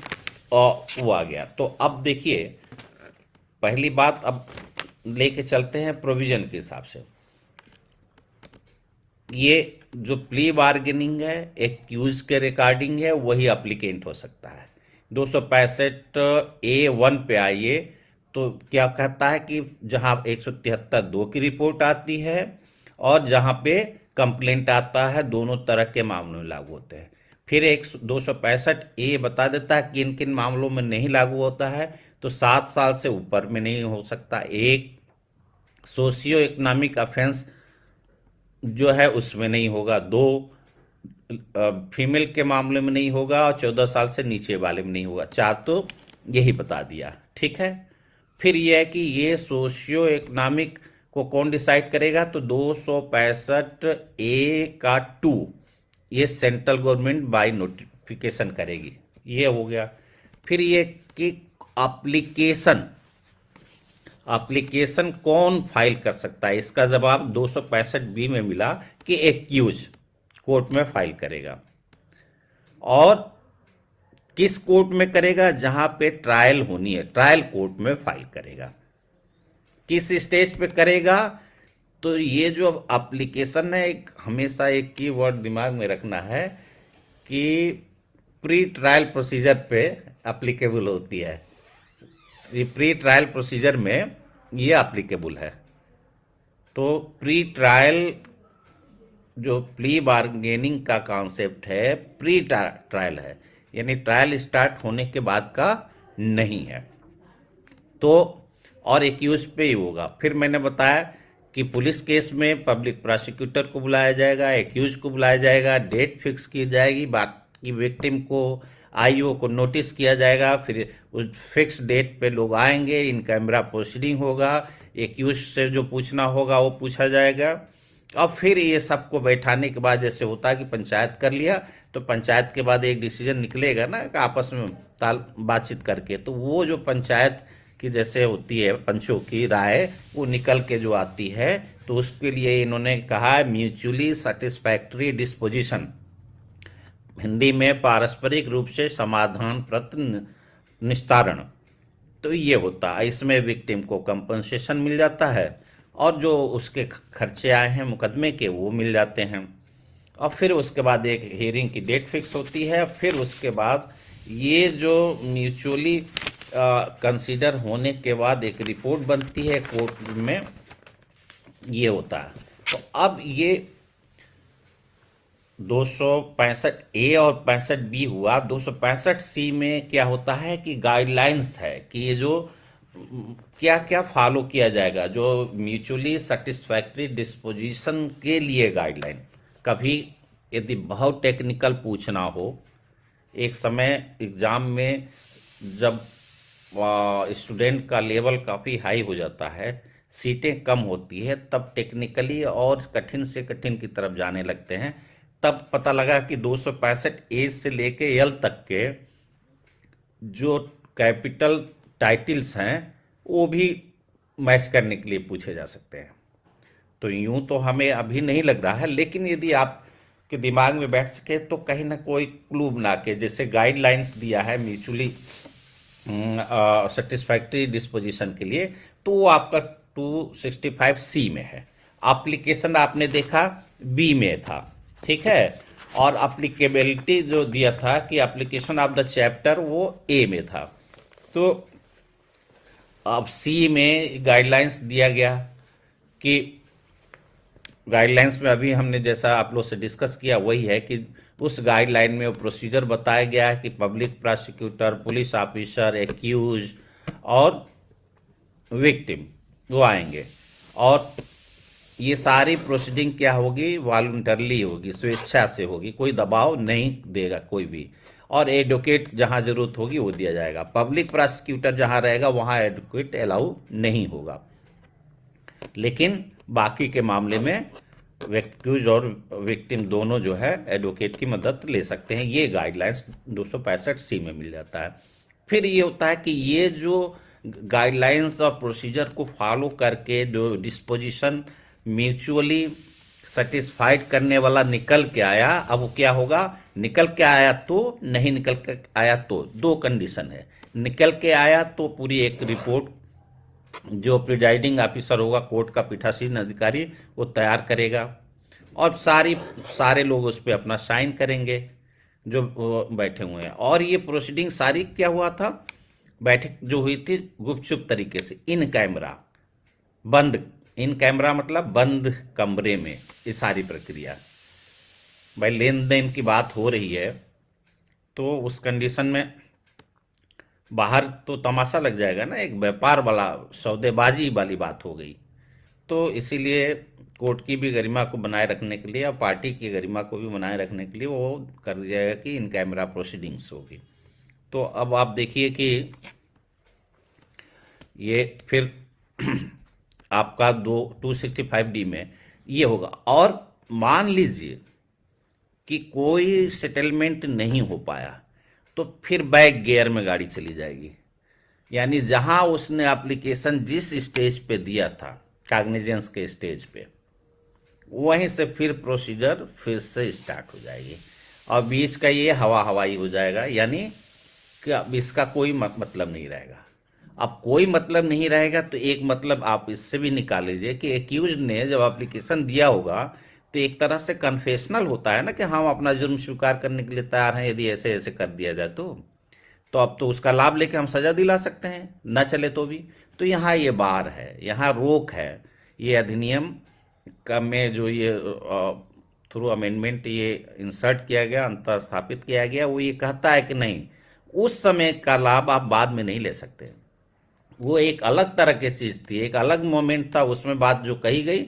वो आ गया तो अब देखिए पहली बात अब लेके चलते हैं प्रोविजन के हिसाब से ये जो प्ली बार्गेनिंग है एक क्यूज के रिकॉर्डिंग है वही अप्लीकेंट हो सकता है दो सौ पैंसठ ए वन पे आइए तो क्या कहता है कि जहाँ एक सौ तिहत्तर दो की रिपोर्ट आती है और जहां पे कंप्लेंट आता है दोनों तरह के मामलों में लागू होते हैं फिर एक दो सौ पैंसठ ए बता देता है किन किन मामलों में नहीं लागू होता है तो सात साल से ऊपर में नहीं हो सकता एक सोशियो इकोनॉमिक अफेंस जो है उसमें नहीं होगा दो फीमेल के मामले में नहीं होगा और चौदह साल से नीचे वाले में नहीं होगा चार तो यही बता दिया ठीक है फिर यह है कि ये सोशियो इकोनॉमिक को कौन डिसाइड करेगा तो दो ए का टू ये सेंट्रल गवर्नमेंट बाय नोटिफिकेशन करेगी ये हो गया फिर ये कि एप्लीकेशन एप्लीकेशन कौन फाइल कर सकता है इसका जवाब दो बी में मिला कि एक्यूज कोर्ट में फाइल करेगा और किस कोर्ट में करेगा जहां पे ट्रायल होनी है ट्रायल कोर्ट में फाइल करेगा किस स्टेज पे करेगा तो ये जो एप्लीकेशन है एक हमेशा एक की वर्ड दिमाग में रखना है कि प्री ट्रायल प्रोसीजर पे एप्लीकेबल होती है प्री ट्रायल प्रोसीजर में ये अप्लीकेबल है तो प्री ट्रायल जो प्ली बार्गेनिंग का कॉन्सेप्ट है प्री ट्रायल है यानी ट्रायल स्टार्ट होने के बाद का नहीं है तो और एक यूज पे ही होगा फिर मैंने बताया कि पुलिस केस में पब्लिक प्रोसिक्यूटर को बुलाया जाएगा एक्यूज को बुलाया जाएगा डेट फिक्स की जाएगी बात की विक्टिम को आईओ को नोटिस किया जाएगा फिर उस फिक्स डेट पे लोग आएंगे इन कैमरा प्रोसीडिंग होगा एक्यूज से जो पूछना होगा वो पूछा जाएगा और फिर ये सबको बैठाने के बाद जैसे होता है कि पंचायत कर लिया तो पंचायत के बाद एक डिसीजन निकलेगा ना आपस में ताल बातचीत करके तो वो जो पंचायत की जैसे होती है पंचों की राय वो निकल के जो आती है तो उसके लिए इन्होंने कहा है म्यूचुअली सेटिस्फैक्ट्री डिस्पोजिशन हिंदी में पारस्परिक रूप से समाधान प्रत निस्तारण तो ये होता है इसमें विक्टिम को कंपनसेशन मिल जाता है और जो उसके खर्चे आए हैं मुकदमे के वो मिल जाते हैं और फिर उसके बाद एक हियरिंग की डेट फिक्स होती है फिर उसके बाद ये जो म्यूचुअली कंसीडर होने के बाद एक रिपोर्ट बनती है कोर्ट में ये होता है तो अब ये दो ए और पैंसठ बी हुआ दो सी में क्या होता है कि गाइडलाइंस है कि ये जो क्या क्या फॉलो किया जाएगा जो म्यूचुअली सेटिस्फैक्ट्री डिस्पोजिशन के लिए गाइडलाइन कभी यदि बहुत टेक्निकल पूछना हो एक समय एग्ज़ाम में जब स्टूडेंट का लेवल काफ़ी हाई हो जाता है सीटें कम होती है तब टेक्निकली और कठिन से कठिन की तरफ जाने लगते हैं तब पता लगा कि दो सौ पैंसठ ए से लेके एल तक के जो कैपिटल टाइटल्स हैं वो भी मैच करने के लिए पूछे जा सकते हैं तो यूं तो हमें अभी नहीं लग रहा है लेकिन यदि आप के दिमाग में बैठ सके तो कहीं ना कोई क्लू बना के जैसे गाइडलाइंस दिया है म्यूचुअली सेटिस्फैक्ट्री डिस्पोजिशन के लिए तो वो आपका 265 सी में है एप्लीकेशन आपने देखा बी में था ठीक है और अप्लीकेबिलिटी जो दिया था कि एप्लीकेशन ऑफ द चैप्टर वो ए में था तो अब सी में गाइडलाइंस दिया गया कि गाइडलाइंस में अभी हमने जैसा आप लोग से डिस्कस किया वही है कि उस गाइडलाइन में वो प्रोसीजर बताया गया है कि public prosecutor police officer accused और विक्टिम वो आएंगे और ये सारी प्रोसीडिंग क्या होगी वॉल्टरली होगी स्वेच्छा से होगी कोई दबाव नहीं देगा कोई भी और एडवोकेट जहां जरूरत होगी वो दिया जाएगा पब्लिक प्रोसिक्यूटर जहां रहेगा वहां एडवोकेट अलाउ नहीं होगा लेकिन बाकी के मामले में व्यक्तिज और विक्टिम दोनों जो है एडवोकेट की मदद ले सकते हैं ये गाइडलाइंस दो सी में मिल जाता है फिर ये होता है कि ये जो गाइडलाइंस और प्रोसीजर को फॉलो करके जो डिस्पोजिशन म्यूचुअली सेटिस्फाइड करने वाला निकल के आया अब वो क्या होगा निकल के आया तो नहीं निकल के आया तो दो कंडीशन है निकल के आया तो पूरी एक रिपोर्ट जो प्रिजाइडिंग ऑफिसर होगा कोर्ट का पीठासीन अधिकारी वो तैयार करेगा और सारी सारे लोग उस पर अपना साइन करेंगे जो बैठे हुए हैं और ये प्रोसीडिंग सारी क्या हुआ था बैठक जो हुई थी गुपचुप तरीके से इन कैमरा बंद इन कैमरा मतलब बंद कमरे में ये सारी प्रक्रिया भाई लेन देन की बात हो रही है तो उस कंडीशन में बाहर तो तमाशा लग जाएगा ना एक व्यापार वाला सौदेबाजी वाली बात हो गई तो इसीलिए कोर्ट की भी गरिमा को बनाए रखने के लिए और पार्टी की गरिमा को भी बनाए रखने के लिए वो कर जाएगा कि इन कैमरा प्रोसीडिंग्स होगी तो अब आप देखिए कि ये फिर आपका दो टू सिक्सटी फाइव डी में ये होगा और मान लीजिए कि कोई सेटलमेंट नहीं हो पाया तो फिर बैक गियर में गाड़ी चली जाएगी यानी जहां उसने एप्लीकेशन जिस स्टेज पे दिया था कागनीजेंस के स्टेज पे वहीं से फिर प्रोसीजर फिर से स्टार्ट हो जाएगी और बीच का ये हवा हवाई हो जाएगा यानी कि अब इसका कोई मतलब नहीं रहेगा अब कोई मतलब नहीं रहेगा तो एक मतलब आप इससे भी निकाल लीजिए कि एक्यूज ने जब अप्लीकेशन दिया होगा तो एक तरह से कन्फेशनल होता है ना कि हम हाँ, अपना जुर्म स्वीकार करने के लिए तैयार हैं यदि ऐसे ऐसे कर दिया जाए तो तो अब तो उसका लाभ लेके हम सजा दिला सकते हैं ना चले तो भी तो यहाँ ये बार है यहाँ रोक है ये अधिनियम का में जो ये थ्रू अमेंडमेंट ये इंसर्ट किया गया अंतर स्थापित किया गया वो ये कहता है कि नहीं उस समय का लाभ आप बाद में नहीं ले सकते वो एक अलग तरह की चीज़ थी एक अलग मोमेंट था उसमें बात जो कही गई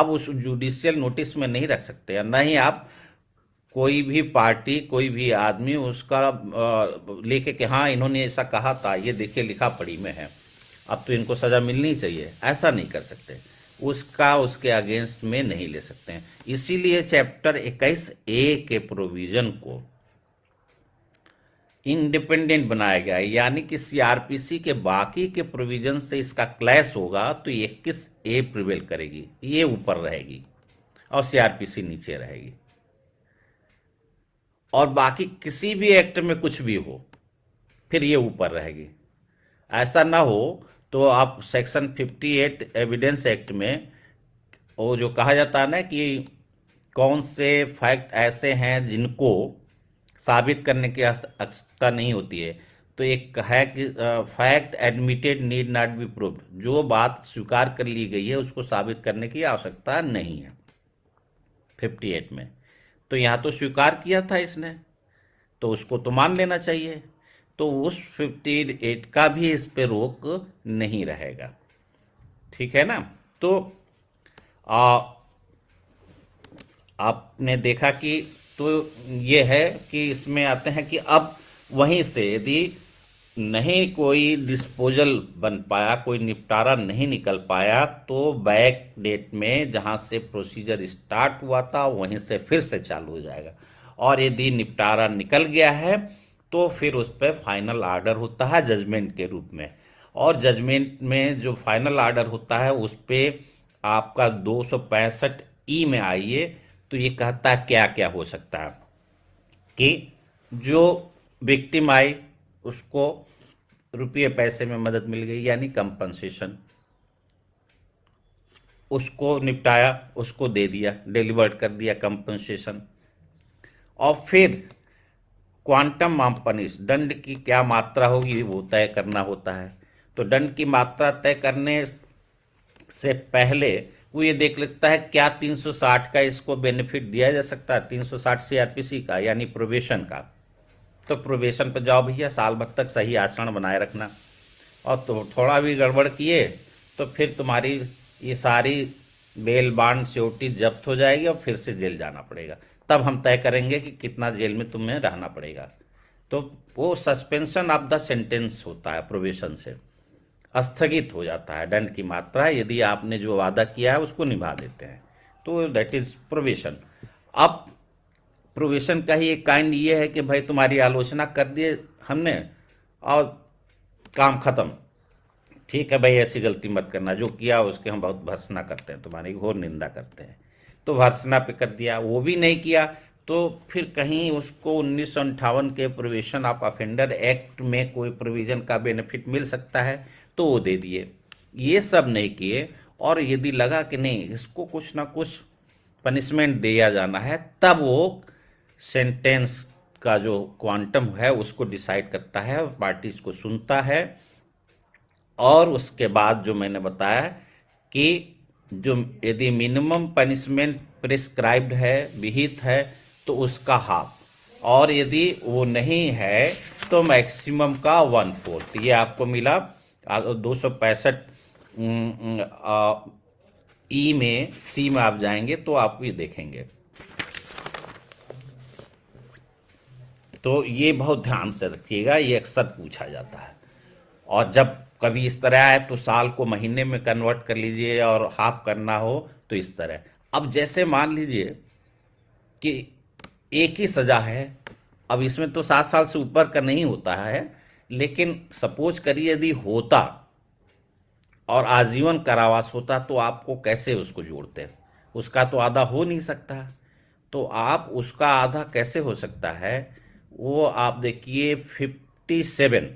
आप उस जुडिशियल नोटिस में नहीं रख सकते ना ही आप कोई भी पार्टी कोई भी आदमी उसका लेके कि हाँ इन्होंने ऐसा कहा था ये देखिए लिखा पड़ी में है अब तो इनको सज़ा मिलनी चाहिए ऐसा नहीं कर सकते उसका उसके अगेंस्ट में नहीं ले सकते हैं इसीलिए चैप्टर इक्कीस ए के प्रोविज़न को इंडिपेंडेंट बनाया गया है यानी कि सीआरपीसी के बाकी के प्रोविजन से इसका क्लैश होगा तो इक्कीस ए प्रिवेल करेगी ये ऊपर रहेगी और सीआरपीसी नीचे रहेगी और बाकी किसी भी एक्ट में कुछ भी हो फिर ये ऊपर रहेगी ऐसा ना हो तो आप सेक्शन 58 एविडेंस एक्ट में वो जो कहा जाता है ना कि कौन से फैक्ट ऐसे हैं जिनको साबित करने की आवश्यकता नहीं होती है तो एक है कि fact admitted need not be proved जो बात स्वीकार कर ली गई है उसको साबित करने की आवश्यकता नहीं है 58 में तो यहाँ तो स्वीकार किया था इसने तो उसको तो मान लेना चाहिए तो उस 58 का भी इस पर रोक नहीं रहेगा ठीक है ना तो आ, आपने देखा कि तो ये है कि इसमें आते हैं कि अब वहीं से यदि नहीं कोई डिस्पोजल बन पाया कोई निपटारा नहीं निकल पाया तो बैक डेट में जहां से प्रोसीजर स्टार्ट हुआ था वहीं से फिर से चालू हो जाएगा और यदि निपटारा निकल गया है तो फिर उस पर फाइनल आर्डर होता है जजमेंट के रूप में और जजमेंट में जो फाइनल आर्डर होता है उस पर आपका दो ई में आइए तो ये कहता क्या क्या हो सकता है कि जो विक्टिम आई उसको रुपये पैसे में मदद मिल गई यानी कंपनसेशन उसको निपटाया उसको दे दिया डिलीवर्ड कर दिया कंपनसेशन और फिर क्वांटम ऑफ पनिश दंड की क्या मात्रा होगी वो तय करना होता है तो दंड की मात्रा तय करने से पहले वो ये देख लेता है क्या 360 का इसको बेनिफिट दिया जा सकता है 360 सीआरपीसी का यानी प्रोबेशन का तो प्रोबेशन पर जाओ भैया साल भर तक सही आचरण बनाए रखना और तो थोड़ा भी गड़बड़ किए तो फिर तुम्हारी ये सारी बेल बांड सियोरिटी जब्त हो जाएगी और फिर से जेल जाना पड़ेगा तब हम तय करेंगे कि कितना जेल में तुम्हें रहना पड़ेगा तो वो सस्पेंशन ऑफ द सेंटेंस होता है प्रोबेशन से स्थगित हो जाता है दंड की मात्रा यदि आपने जो वादा किया है उसको निभा देते हैं तो दैट इज प्रोवेशन अब प्रोवेशन का ही एक काइंड ये है कि भाई तुम्हारी आलोचना कर दिए हमने और काम खत्म ठीक है भाई ऐसी गलती मत करना जो किया उसके हम बहुत भर्सना करते हैं तुम्हारी घोर निंदा करते हैं तो भर्सना पे कर दिया वो भी नहीं किया तो फिर कहीं उसको उन्नीस के प्रोविशन ऑफ अफेंडर एक्ट में कोई प्रोविज़न का बेनिफिट मिल सकता है तो वो दे दिए ये सब नहीं किए और यदि लगा कि नहीं इसको कुछ ना कुछ पनिशमेंट दिया जाना है तब वो सेंटेंस का जो क्वांटम है उसको डिसाइड करता है पार्टी इसको सुनता है और उसके बाद जो मैंने बताया कि जो यदि मिनिमम पनिशमेंट प्रिस्क्राइब्ड है विहित है तो उसका हाफ और यदि वो नहीं है तो मैक्सिमम का वन फोर्थ ये आपको मिला तो दो सौ पैंसठ ई में सी में आप जाएंगे तो आप ये देखेंगे तो ये बहुत ध्यान से रखिएगा ये अक्सर पूछा जाता है और जब कभी इस तरह आए तो साल को महीने में कन्वर्ट कर लीजिए और हाफ करना हो तो इस तरह अब जैसे मान लीजिए कि एक ही सज़ा है अब इसमें तो सात साल से ऊपर का नहीं होता है लेकिन सपोज करिए यदि होता और आजीवन कारावास होता तो आपको कैसे उसको जोड़ते उसका तो आधा हो नहीं सकता तो आप उसका आधा कैसे हो सकता है वो आप देखिए fifty seven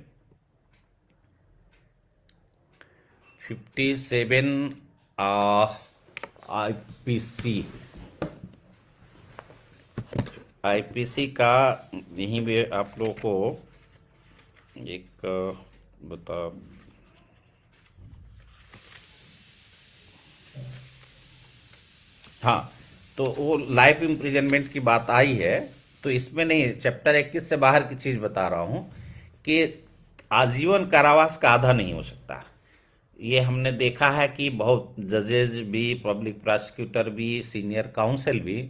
fifty seven I P C I P C का यहीं भी आप लोगों को एक बता हाँ तो वो लाइफ इम्प्रिजनमेंट की बात आई है तो इसमें नहीं चैप्टर इक्कीस से बाहर की चीज़ बता रहा हूँ कि आजीवन कारावास का आधा नहीं हो सकता ये हमने देखा है कि बहुत जजेज भी पब्लिक प्रोसिक्यूटर भी सीनियर काउंसिल भी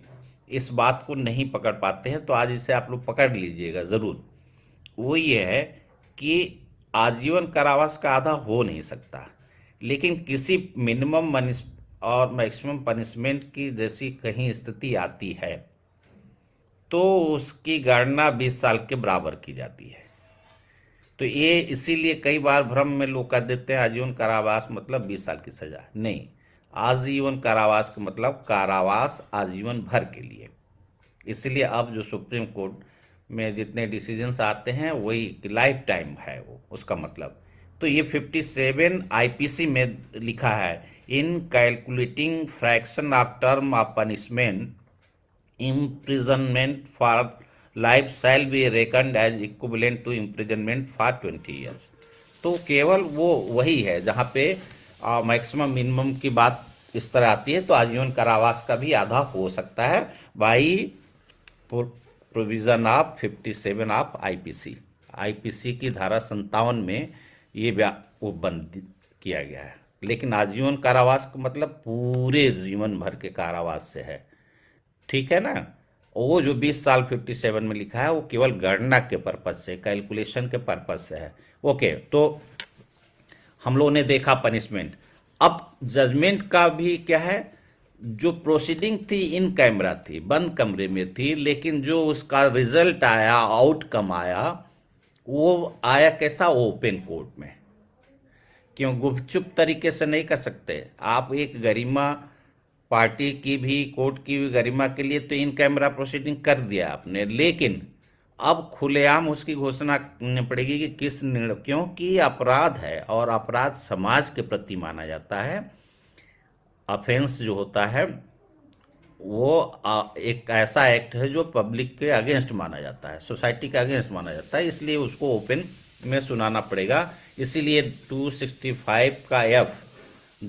इस बात को नहीं पकड़ पाते हैं तो आज इसे आप लोग पकड़ लीजिएगा ज़रूर वो ये है कि आजीवन कारावास का आधा हो नहीं सकता लेकिन किसी मिनिमम और मैक्सिमम पनिशमेंट की जैसी कहीं स्थिति आती है तो उसकी गणना 20 साल के बराबर की जाती है तो ये इसीलिए कई बार भ्रम में लोग कर देते हैं आजीवन कारावास मतलब 20 साल की सजा नहीं आजीवन कारावास का मतलब कारावास आजीवन भर के लिए इसलिए अब जो सुप्रीम कोर्ट में जितने डिसीजंस आते हैं वही लाइफ टाइम है वो उसका मतलब तो ये 57 सेवन में लिखा है in calculating fraction of term of punishment imprisonment for life shall be reckoned as equivalent to imprisonment for 20 years तो केवल वो वही है जहाँ पे मैक्सिमम मिनिमम की बात इस तरह आती है तो आजीवन कारावास का भी आधा हो सकता है by provision of fifty seven of IPC IPC की धारा संतावन में ये वो बंद किया गया है लेकिन आजीवन कारावास का मतलब पूरे जीवन भर के कारावास से है ठीक है ना वो जो 20 साल 57 में लिखा है वो केवल गणना के पर्पज से कैलकुलेशन के पर्पज से है ओके तो हम लोगों ने देखा पनिशमेंट अब जजमेंट का भी क्या है जो प्रोसीडिंग थी इन कैमरा थी बंद कमरे में थी लेकिन जो उसका रिजल्ट आया आउटकम आया वो आया कैसा ओपन कोर्ट में क्यों गुपचुप तरीके से नहीं कर सकते आप एक गरिमा पार्टी की भी कोर्ट की भी गरिमा के लिए तो इन कैमरा प्रोसीडिंग कर दिया आपने लेकिन अब खुलेआम उसकी घोषणा करनी पड़ेगी कि किस निर्णय क्योंकि अपराध है और अपराध समाज के प्रति माना जाता है अफेंस जो होता है वो एक ऐसा एक्ट है जो पब्लिक के अगेंस्ट माना जाता है सोसाइटी के अगेंस्ट माना जाता है इसलिए उसको ओपन में सुनाना पड़ेगा इसीलिए 265 का एफ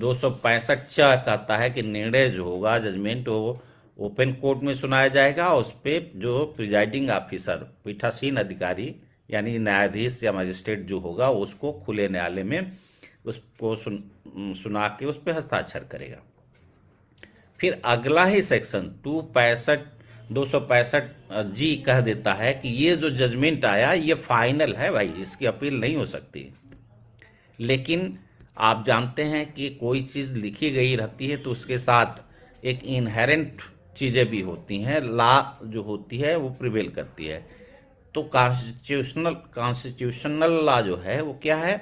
दो सौ पैंसठ कहता है कि निर्णय जो होगा जजमेंट वो ओपन कोर्ट में सुनाया जाएगा और उस पर जो प्रिजाइडिंग ऑफिसर पीठासीन अधिकारी यानी न्यायाधीश या मजिस्ट्रेट जो होगा उसको खुले न्यायालय में उसको सुन सुना के उस पर हस्ताक्षर करेगा फिर अगला ही सेक्शन टू पैंसठ दो सौ पैंसठ जी कह देता है कि ये जो जजमेंट आया ये फाइनल है भाई इसकी अपील नहीं हो सकती लेकिन आप जानते हैं कि कोई चीज़ लिखी गई रहती है तो उसके साथ एक इनहेरेंट चीज़ें भी होती हैं ला जो होती है वो प्रिवेल करती है तो कॉन्स्टिट्यूशनल कॉन्स्टिट्यूशनल ला जो है वो क्या है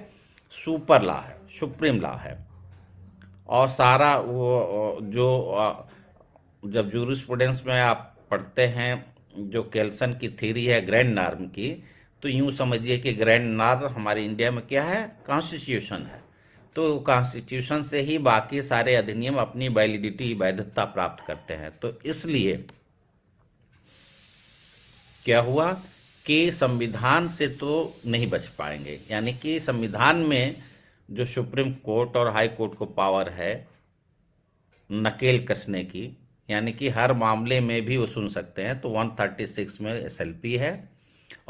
सुपर ला है सुप्रीम लॉ है और सारा वो जो जब जूरिस्प्रूडेंस में आप पढ़ते हैं जो कैल्सन की थ्योरी है ग्रैंड नार्म की तो यूँ समझिए कि ग्रैंड नार्म हमारे इंडिया में क्या है कॉन्स्टिट्यूशन है तो कॉन्स्टिट्यूशन से ही बाकी सारे अधिनियम अपनी वैलिडिटी वैधता प्राप्त करते हैं तो इसलिए क्या हुआ कि संविधान से तो नहीं बच पाएंगे यानी कि संविधान में जो सुप्रीम कोर्ट और हाई कोर्ट को पावर है नकेल कसने की यानी कि हर मामले में भी वो सुन सकते हैं तो 136 में एसएलपी है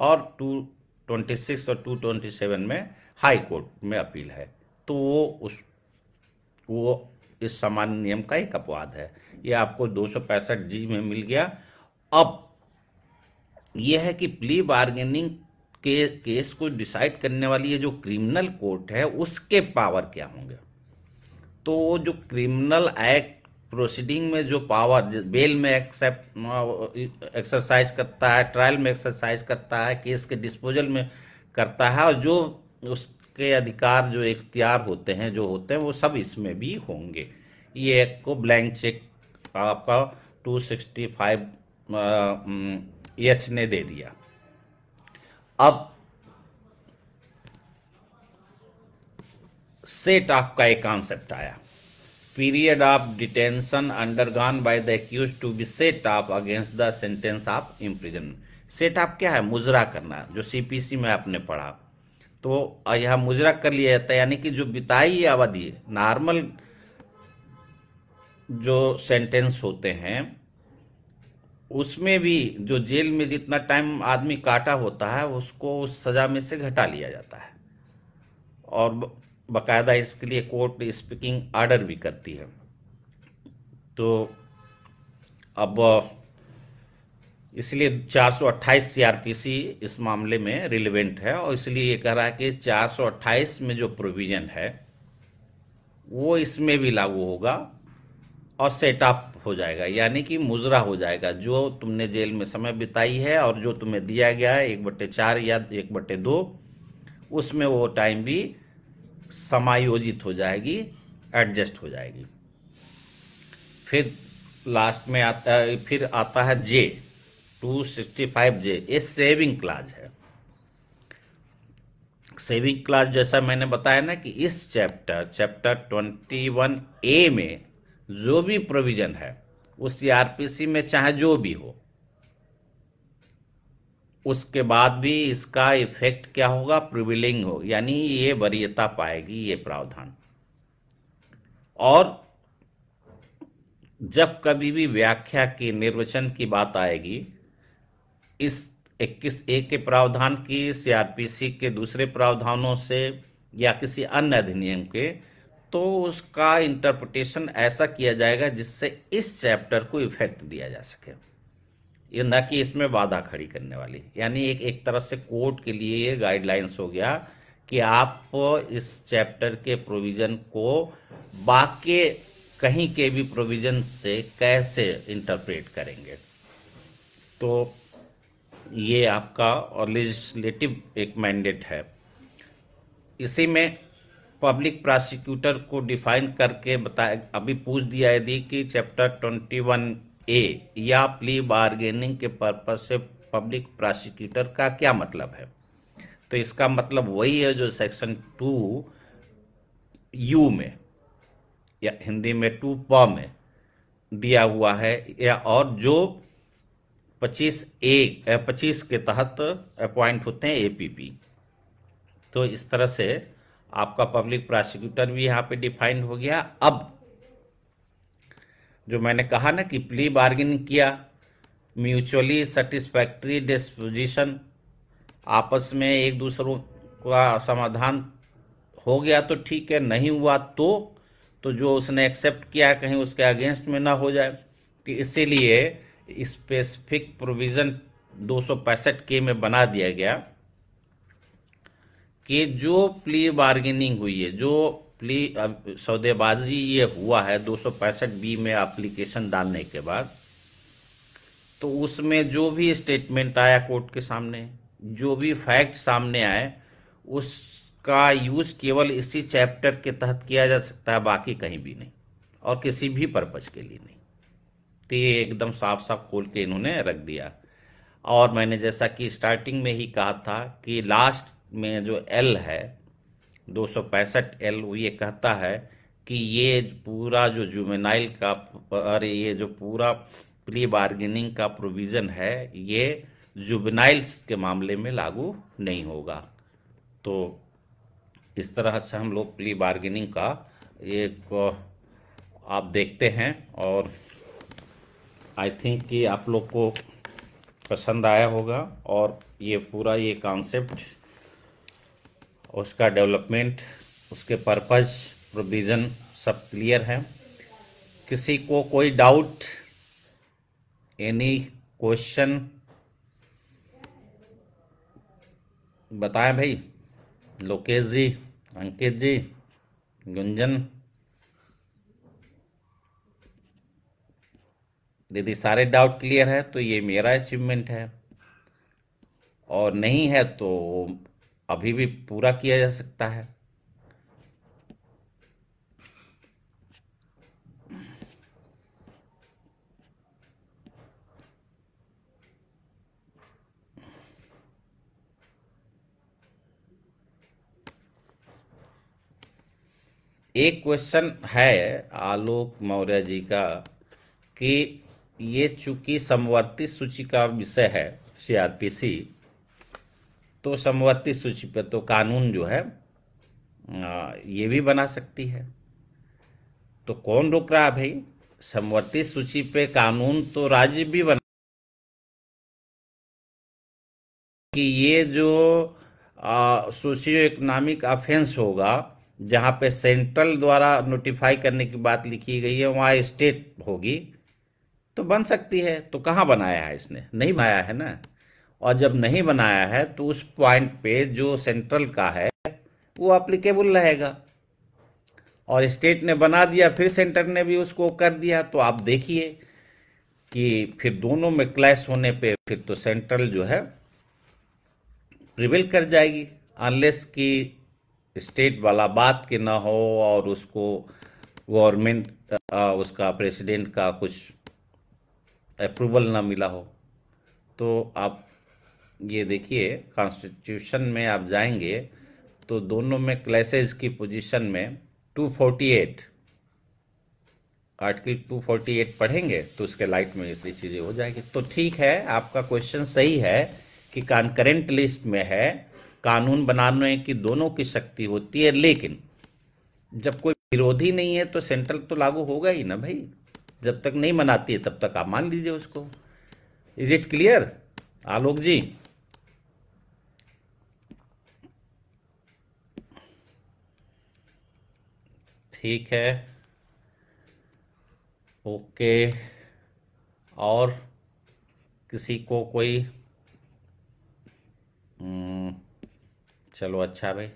और 226 और 227 में हाई कोर्ट में अपील है तो वो उस वो इस सामान्य नियम का एक अपवाद है ये आपको दो जी में मिल गया अब यह है कि प्ली बार्गेनिंग के केस को डिसाइड करने वाली ये जो क्रिमिनल कोर्ट है उसके पावर क्या होंगे तो जो क्रिमिनल एक्ट प्रोसीडिंग में जो पावर बेल में एक्सेप्ट एक्सरसाइज करता है ट्रायल में एक्सरसाइज करता है केस के डिस्पोजल में करता है और जो उसके अधिकार जो इख्तियार होते हैं जो होते हैं वो सब इसमें भी होंगे ये एक्ट को ब्लैंक चेक आपका टू सिक्सटी फाइव एच ने दे दिया अब सेट ऑफ का एक कॉन्सेप्ट आया period of detention undergone by the accused to be set off against the sentence of imprison set off क्या है मुजरा करना जो सीपीसी में आपने पढ़ा तो यह मुजरा कर लिया जाता है यानी कि जो बिताई अवधि नॉर्मल जो सेंटेंस होते हैं उसमें भी जो जेल में जितना टाइम आदमी काटा होता है उसको उस सज़ा में से घटा लिया जाता है और बकायदा इसके लिए कोर्ट स्पीकिंग आर्डर भी करती है तो अब इसलिए 428 सीआरपीसी इस मामले में रिलेवेंट है और इसलिए ये कह रहा है कि 428 में जो प्रोविज़न है वो इसमें भी लागू होगा और सेटअप हो जाएगा यानी कि मुजरा हो जाएगा जो तुमने जेल में समय बिताई है और जो तुम्हें दिया गया है एक बट्टे चार या एक बट्टे दो उसमें वो टाइम भी समायोजित हो जाएगी एडजस्ट हो जाएगी फिर लास्ट में आता है फिर आता है J two sixty five J ये सेविंग क्लाज है सेविंग क्लास जैसा मैंने बताया ना कि इस chapter chapter twenty one A में जो भी प्रोविजन है वो सीआरपीसी e में चाहे जो भी हो उसके बाद भी इसका इफेक्ट क्या होगा प्रिविलिंग हो यानी ये वरीयता पाएगी ये प्रावधान और जब कभी भी व्याख्या की निर्वचन की बात आएगी इस 21 ए के प्रावधान की सीआरपीसी e के दूसरे प्रावधानों से या किसी अन्य अधिनियम के तो उसका इंटरप्रिटेशन ऐसा किया जाएगा जिससे इस चैप्टर को इफेक्ट दिया जा सके ये कि इसमें बाधा खड़ी करने वाली यानी एक एक तरह से कोर्ट के लिए ये गाइडलाइंस हो गया कि आप इस चैप्टर के प्रोविज़न को बाकी कहीं के भी प्रोविज़न से कैसे इंटरप्रेट करेंगे तो ये आपका और लेजिस्लेटिव एक मैंडेट है इसी में पब्लिक प्रोसिक्यूटर को डिफाइन करके बताया अभी पूछ दिया यदि कि चैप्टर ट्वेंटी वन ए या प्ली बार्गेनिंग के पर्पज से पब्लिक प्रोसिक्यूटर का क्या मतलब है तो इसका मतलब वही है जो सेक्शन टू यू में या हिंदी में टू प में दिया हुआ है या और जो 25 ए 25 के तहत अपॉइंट होते हैं एपीपी तो इस तरह से आपका पब्लिक प्रोसिक्यूटर भी यहाँ पे डिफाइंड हो गया अब जो मैंने कहा ना कि प्ली बार्गिन किया म्यूचुअली सेटिस्फैक्ट्री डिस्पोजिशन आपस में एक दूसरों का समाधान हो गया तो ठीक है नहीं हुआ तो तो जो उसने एक्सेप्ट किया कहीं उसके अगेंस्ट में ना हो जाए तो इसीलिए स्पेसिफिक प्रोविज़न दो के में बना दिया गया कि जो प्ली बार्गेनिंग हुई है जो प्ली सौदेबाजी ये हुआ है दो बी में एप्लीकेशन डालने के बाद तो उसमें जो भी स्टेटमेंट आया कोर्ट के सामने जो भी फैक्ट सामने आए उसका यूज केवल इसी चैप्टर के तहत किया जा सकता है बाकी कहीं भी नहीं और किसी भी पर्पज के लिए नहीं तो ये एकदम साफ साफ खोल के इन्होंने रख दिया और मैंने जैसा कि स्टार्टिंग में ही कहा था कि लास्ट में जो एल है दो सौ पैंसठ एल ये कहता है कि ये पूरा जो जुमेनाइल का अरे ये जो पूरा प्री बार्गेनिंग का प्रोविज़न है ये जुबनाइल्स के मामले में लागू नहीं होगा तो इस तरह से हम लोग प्ली बार्गेनिंग का एक आप देखते हैं और आई थिंक कि आप लोग को पसंद आया होगा और ये पूरा ये कॉन्सेप्ट उसका डेवलपमेंट उसके पर्पज़ प्रोविज़न सब क्लियर है किसी को कोई डाउट एनी क्वेश्चन बताएं भाई लोकेश जी अंकित जी गुंजन यदि सारे डाउट क्लियर है तो ये मेरा अचीवमेंट है और नहीं है तो अभी भी पूरा किया जा सकता है एक क्वेश्चन है आलोक मौर्य जी का कि ये चूंकि समवर्ती सूची का विषय है सीआरपीसी तो समवर्ती सूची पर तो कानून जो है ये भी बना सकती है तो कौन रोक रहा है भाई समवर्ती सूची पे कानून तो राज्य भी बना कि ये जो सोशियो इकोनॉमिक ऑफेंस होगा जहाँ पे सेंट्रल द्वारा नोटिफाई करने की बात लिखी गई है वहाँ स्टेट होगी तो बन सकती है तो कहाँ बनाया है इसने नहीं बनाया है ना और जब नहीं बनाया है तो उस पॉइंट पे जो सेंट्रल का है वो अप्लीकेबल रहेगा और स्टेट ने बना दिया फिर सेंटर ने भी उसको कर दिया तो आप देखिए कि फिर दोनों में क्लैश होने पे फिर तो सेंट्रल जो है प्रिवेल कर जाएगी अनलेस कि स्टेट वाला बात के ना हो और उसको गवर्नमेंट उसका प्रेसिडेंट का कुछ अप्रूवल ना मिला हो तो आप ये देखिए कॉन्स्टिट्यूशन में आप जाएंगे तो दोनों में क्लैसेज की पोजीशन में 248 आर्टिकल 248 पढ़ेंगे तो उसके लाइट में इसलिए चीज़ें हो जाएगी तो ठीक है आपका क्वेश्चन सही है कि कानकरेंट लिस्ट में है कानून बनाने की दोनों की शक्ति होती है लेकिन जब कोई विरोधी नहीं है तो सेंट्रल तो लागू होगा ही ना भाई जब तक नहीं मनाती है तब तक आप मान लीजिए उसको is it clear Alok ji ठीक है ओके और किसी को कोई हम्म, चलो अच्छा भाई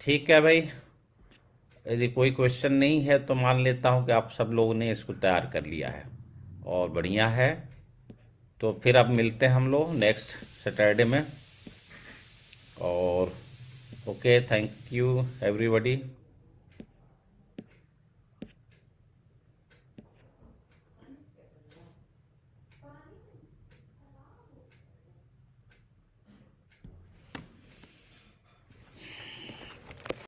ठीक है भाई यदि कोई क्वेश्चन नहीं है तो मान लेता हूँ कि आप सब लोगों ने इसको तैयार कर लिया है और बढ़िया है तो फिर अब मिलते हैं हम लोग नेक्स्ट सैटरडे में और ओके थैंक यू एवरीबडी